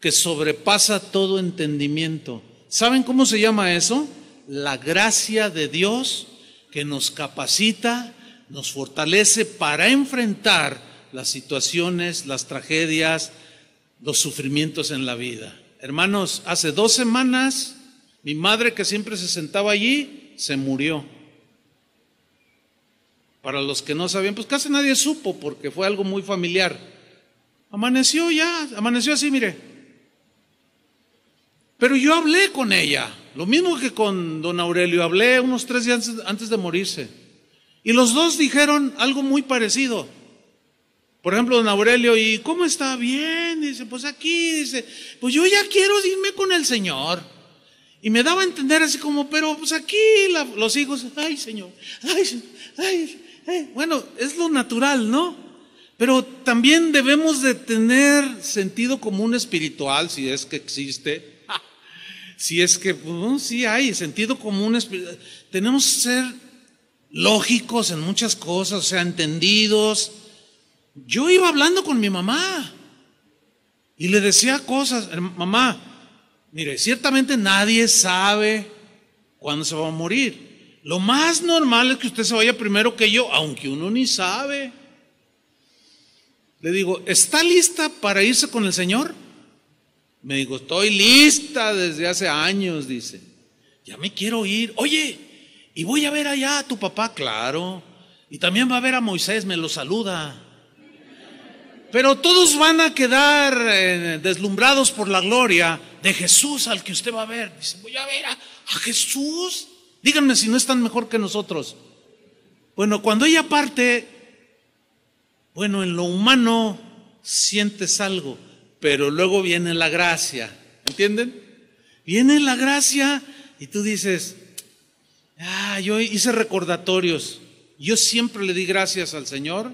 que sobrepasa todo entendimiento. ¿Saben cómo se llama eso? La gracia de Dios que nos capacita, nos fortalece para enfrentar las situaciones, las tragedias, los sufrimientos en la vida. Hermanos, hace dos semanas mi madre que siempre se sentaba allí se murió. Para los que no sabían, pues casi nadie supo porque fue algo muy familiar. Amaneció ya, amaneció así, mire. Pero yo hablé con ella, lo mismo que con don Aurelio, hablé unos tres días antes de morirse. Y los dos dijeron algo muy parecido. Por ejemplo, don Aurelio, ¿y cómo está? Bien, dice, pues aquí, dice, pues yo ya quiero irme con el Señor. Y me daba a entender así como, pero pues aquí los hijos, ay Señor, ay, ay, bueno, es lo natural, ¿no? Pero también debemos de tener sentido común espiritual, si es que existe. si es que, pues, sí hay sentido común espiritual. Tenemos que ser lógicos en muchas cosas, o sea, entendidos, yo iba hablando con mi mamá y le decía cosas, mamá, mire, ciertamente nadie sabe cuándo se va a morir. Lo más normal es que usted se vaya primero que yo, aunque uno ni sabe. Le digo, ¿está lista para irse con el Señor? Me digo, estoy lista desde hace años, dice. Ya me quiero ir. Oye, y voy a ver allá a tu papá, claro. Y también va a ver a Moisés, me lo saluda. Pero todos van a quedar eh, deslumbrados por la gloria de Jesús al que usted va a ver. Dice, voy a ver a, a Jesús. Díganme si no están mejor que nosotros. Bueno, cuando ella parte, bueno, en lo humano sientes algo, pero luego viene la gracia. ¿Entienden? Viene la gracia y tú dices, ah, yo hice recordatorios. Yo siempre le di gracias al Señor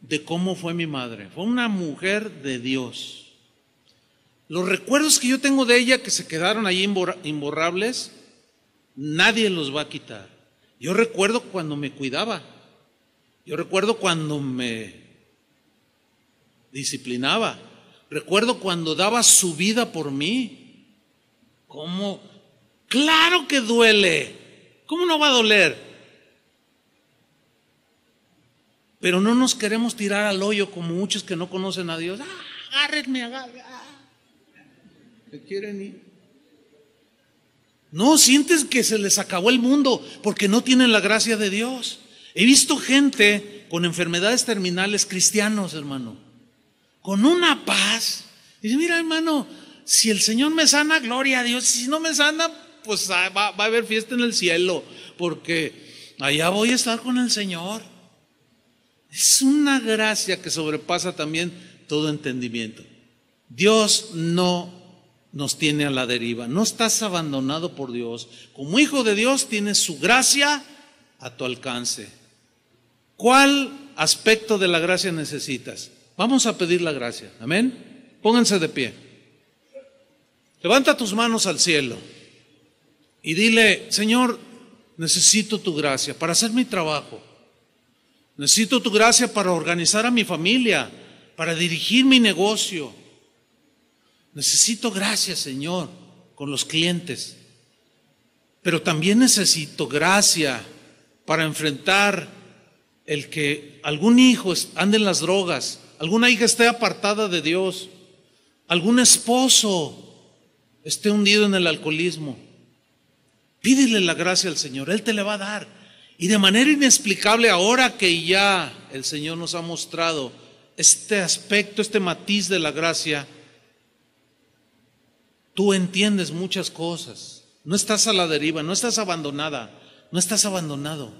de cómo fue mi madre. Fue una mujer de Dios. Los recuerdos que yo tengo de ella que se quedaron ahí imborrables, nadie los va a quitar. Yo recuerdo cuando me cuidaba. Yo recuerdo cuando me disciplinaba. Recuerdo cuando daba su vida por mí. ¿Cómo? Claro que duele. ¿Cómo no va a doler? Pero no nos queremos tirar al hoyo como muchos que no conocen a Dios. Ah, agárrenme, agárrenme! Ah. ¿Te quieren ir? No, sientes que se les acabó el mundo porque no tienen la gracia de Dios. He visto gente con enfermedades terminales, cristianos, hermano, con una paz. Dice, mira, hermano, si el Señor me sana, gloria a Dios. Si no me sana, pues ah, va a haber fiesta en el cielo, porque allá voy a estar con el Señor. Es una gracia que sobrepasa también todo entendimiento. Dios no nos tiene a la deriva, no estás abandonado por Dios. Como hijo de Dios tienes su gracia a tu alcance. ¿Cuál aspecto de la gracia necesitas? Vamos a pedir la gracia, amén. Pónganse de pie. Levanta tus manos al cielo y dile, Señor, necesito tu gracia para hacer mi trabajo. Necesito tu gracia para organizar a mi familia, para dirigir mi negocio. Necesito gracia, Señor, con los clientes. Pero también necesito gracia para enfrentar el que algún hijo ande en las drogas, alguna hija esté apartada de Dios, algún esposo esté hundido en el alcoholismo. Pídele la gracia al Señor, Él te la va a dar. Y de manera inexplicable, ahora que ya el Señor nos ha mostrado este aspecto, este matiz de la gracia, tú entiendes muchas cosas. No estás a la deriva, no estás abandonada, no estás abandonado.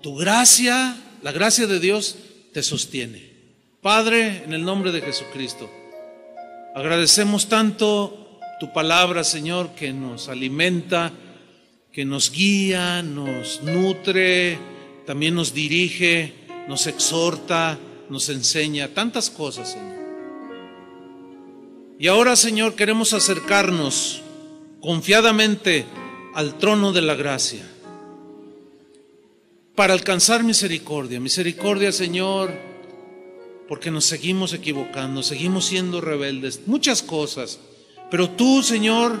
Tu gracia, la gracia de Dios, te sostiene. Padre, en el nombre de Jesucristo, agradecemos tanto tu palabra, Señor, que nos alimenta que nos guía, nos nutre, también nos dirige, nos exhorta, nos enseña, tantas cosas, Señor. Y ahora, Señor, queremos acercarnos confiadamente al trono de la gracia para alcanzar misericordia. Misericordia, Señor, porque nos seguimos equivocando, seguimos siendo rebeldes, muchas cosas. Pero tú, Señor,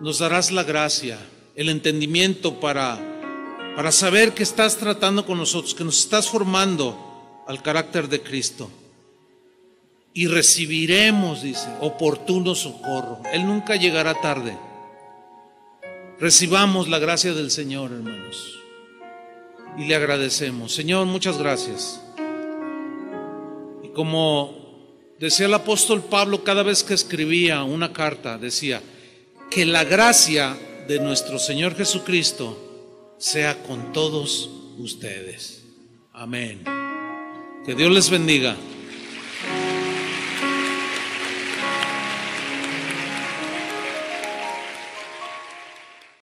nos darás la gracia el entendimiento para, para saber que estás tratando con nosotros, que nos estás formando al carácter de Cristo. Y recibiremos, dice, oportuno socorro. Él nunca llegará tarde. Recibamos la gracia del Señor, hermanos. Y le agradecemos. Señor, muchas gracias. Y como decía el apóstol Pablo cada vez que escribía una carta, decía, que la gracia de nuestro Señor Jesucristo sea con todos ustedes. Amén. Que Dios les bendiga.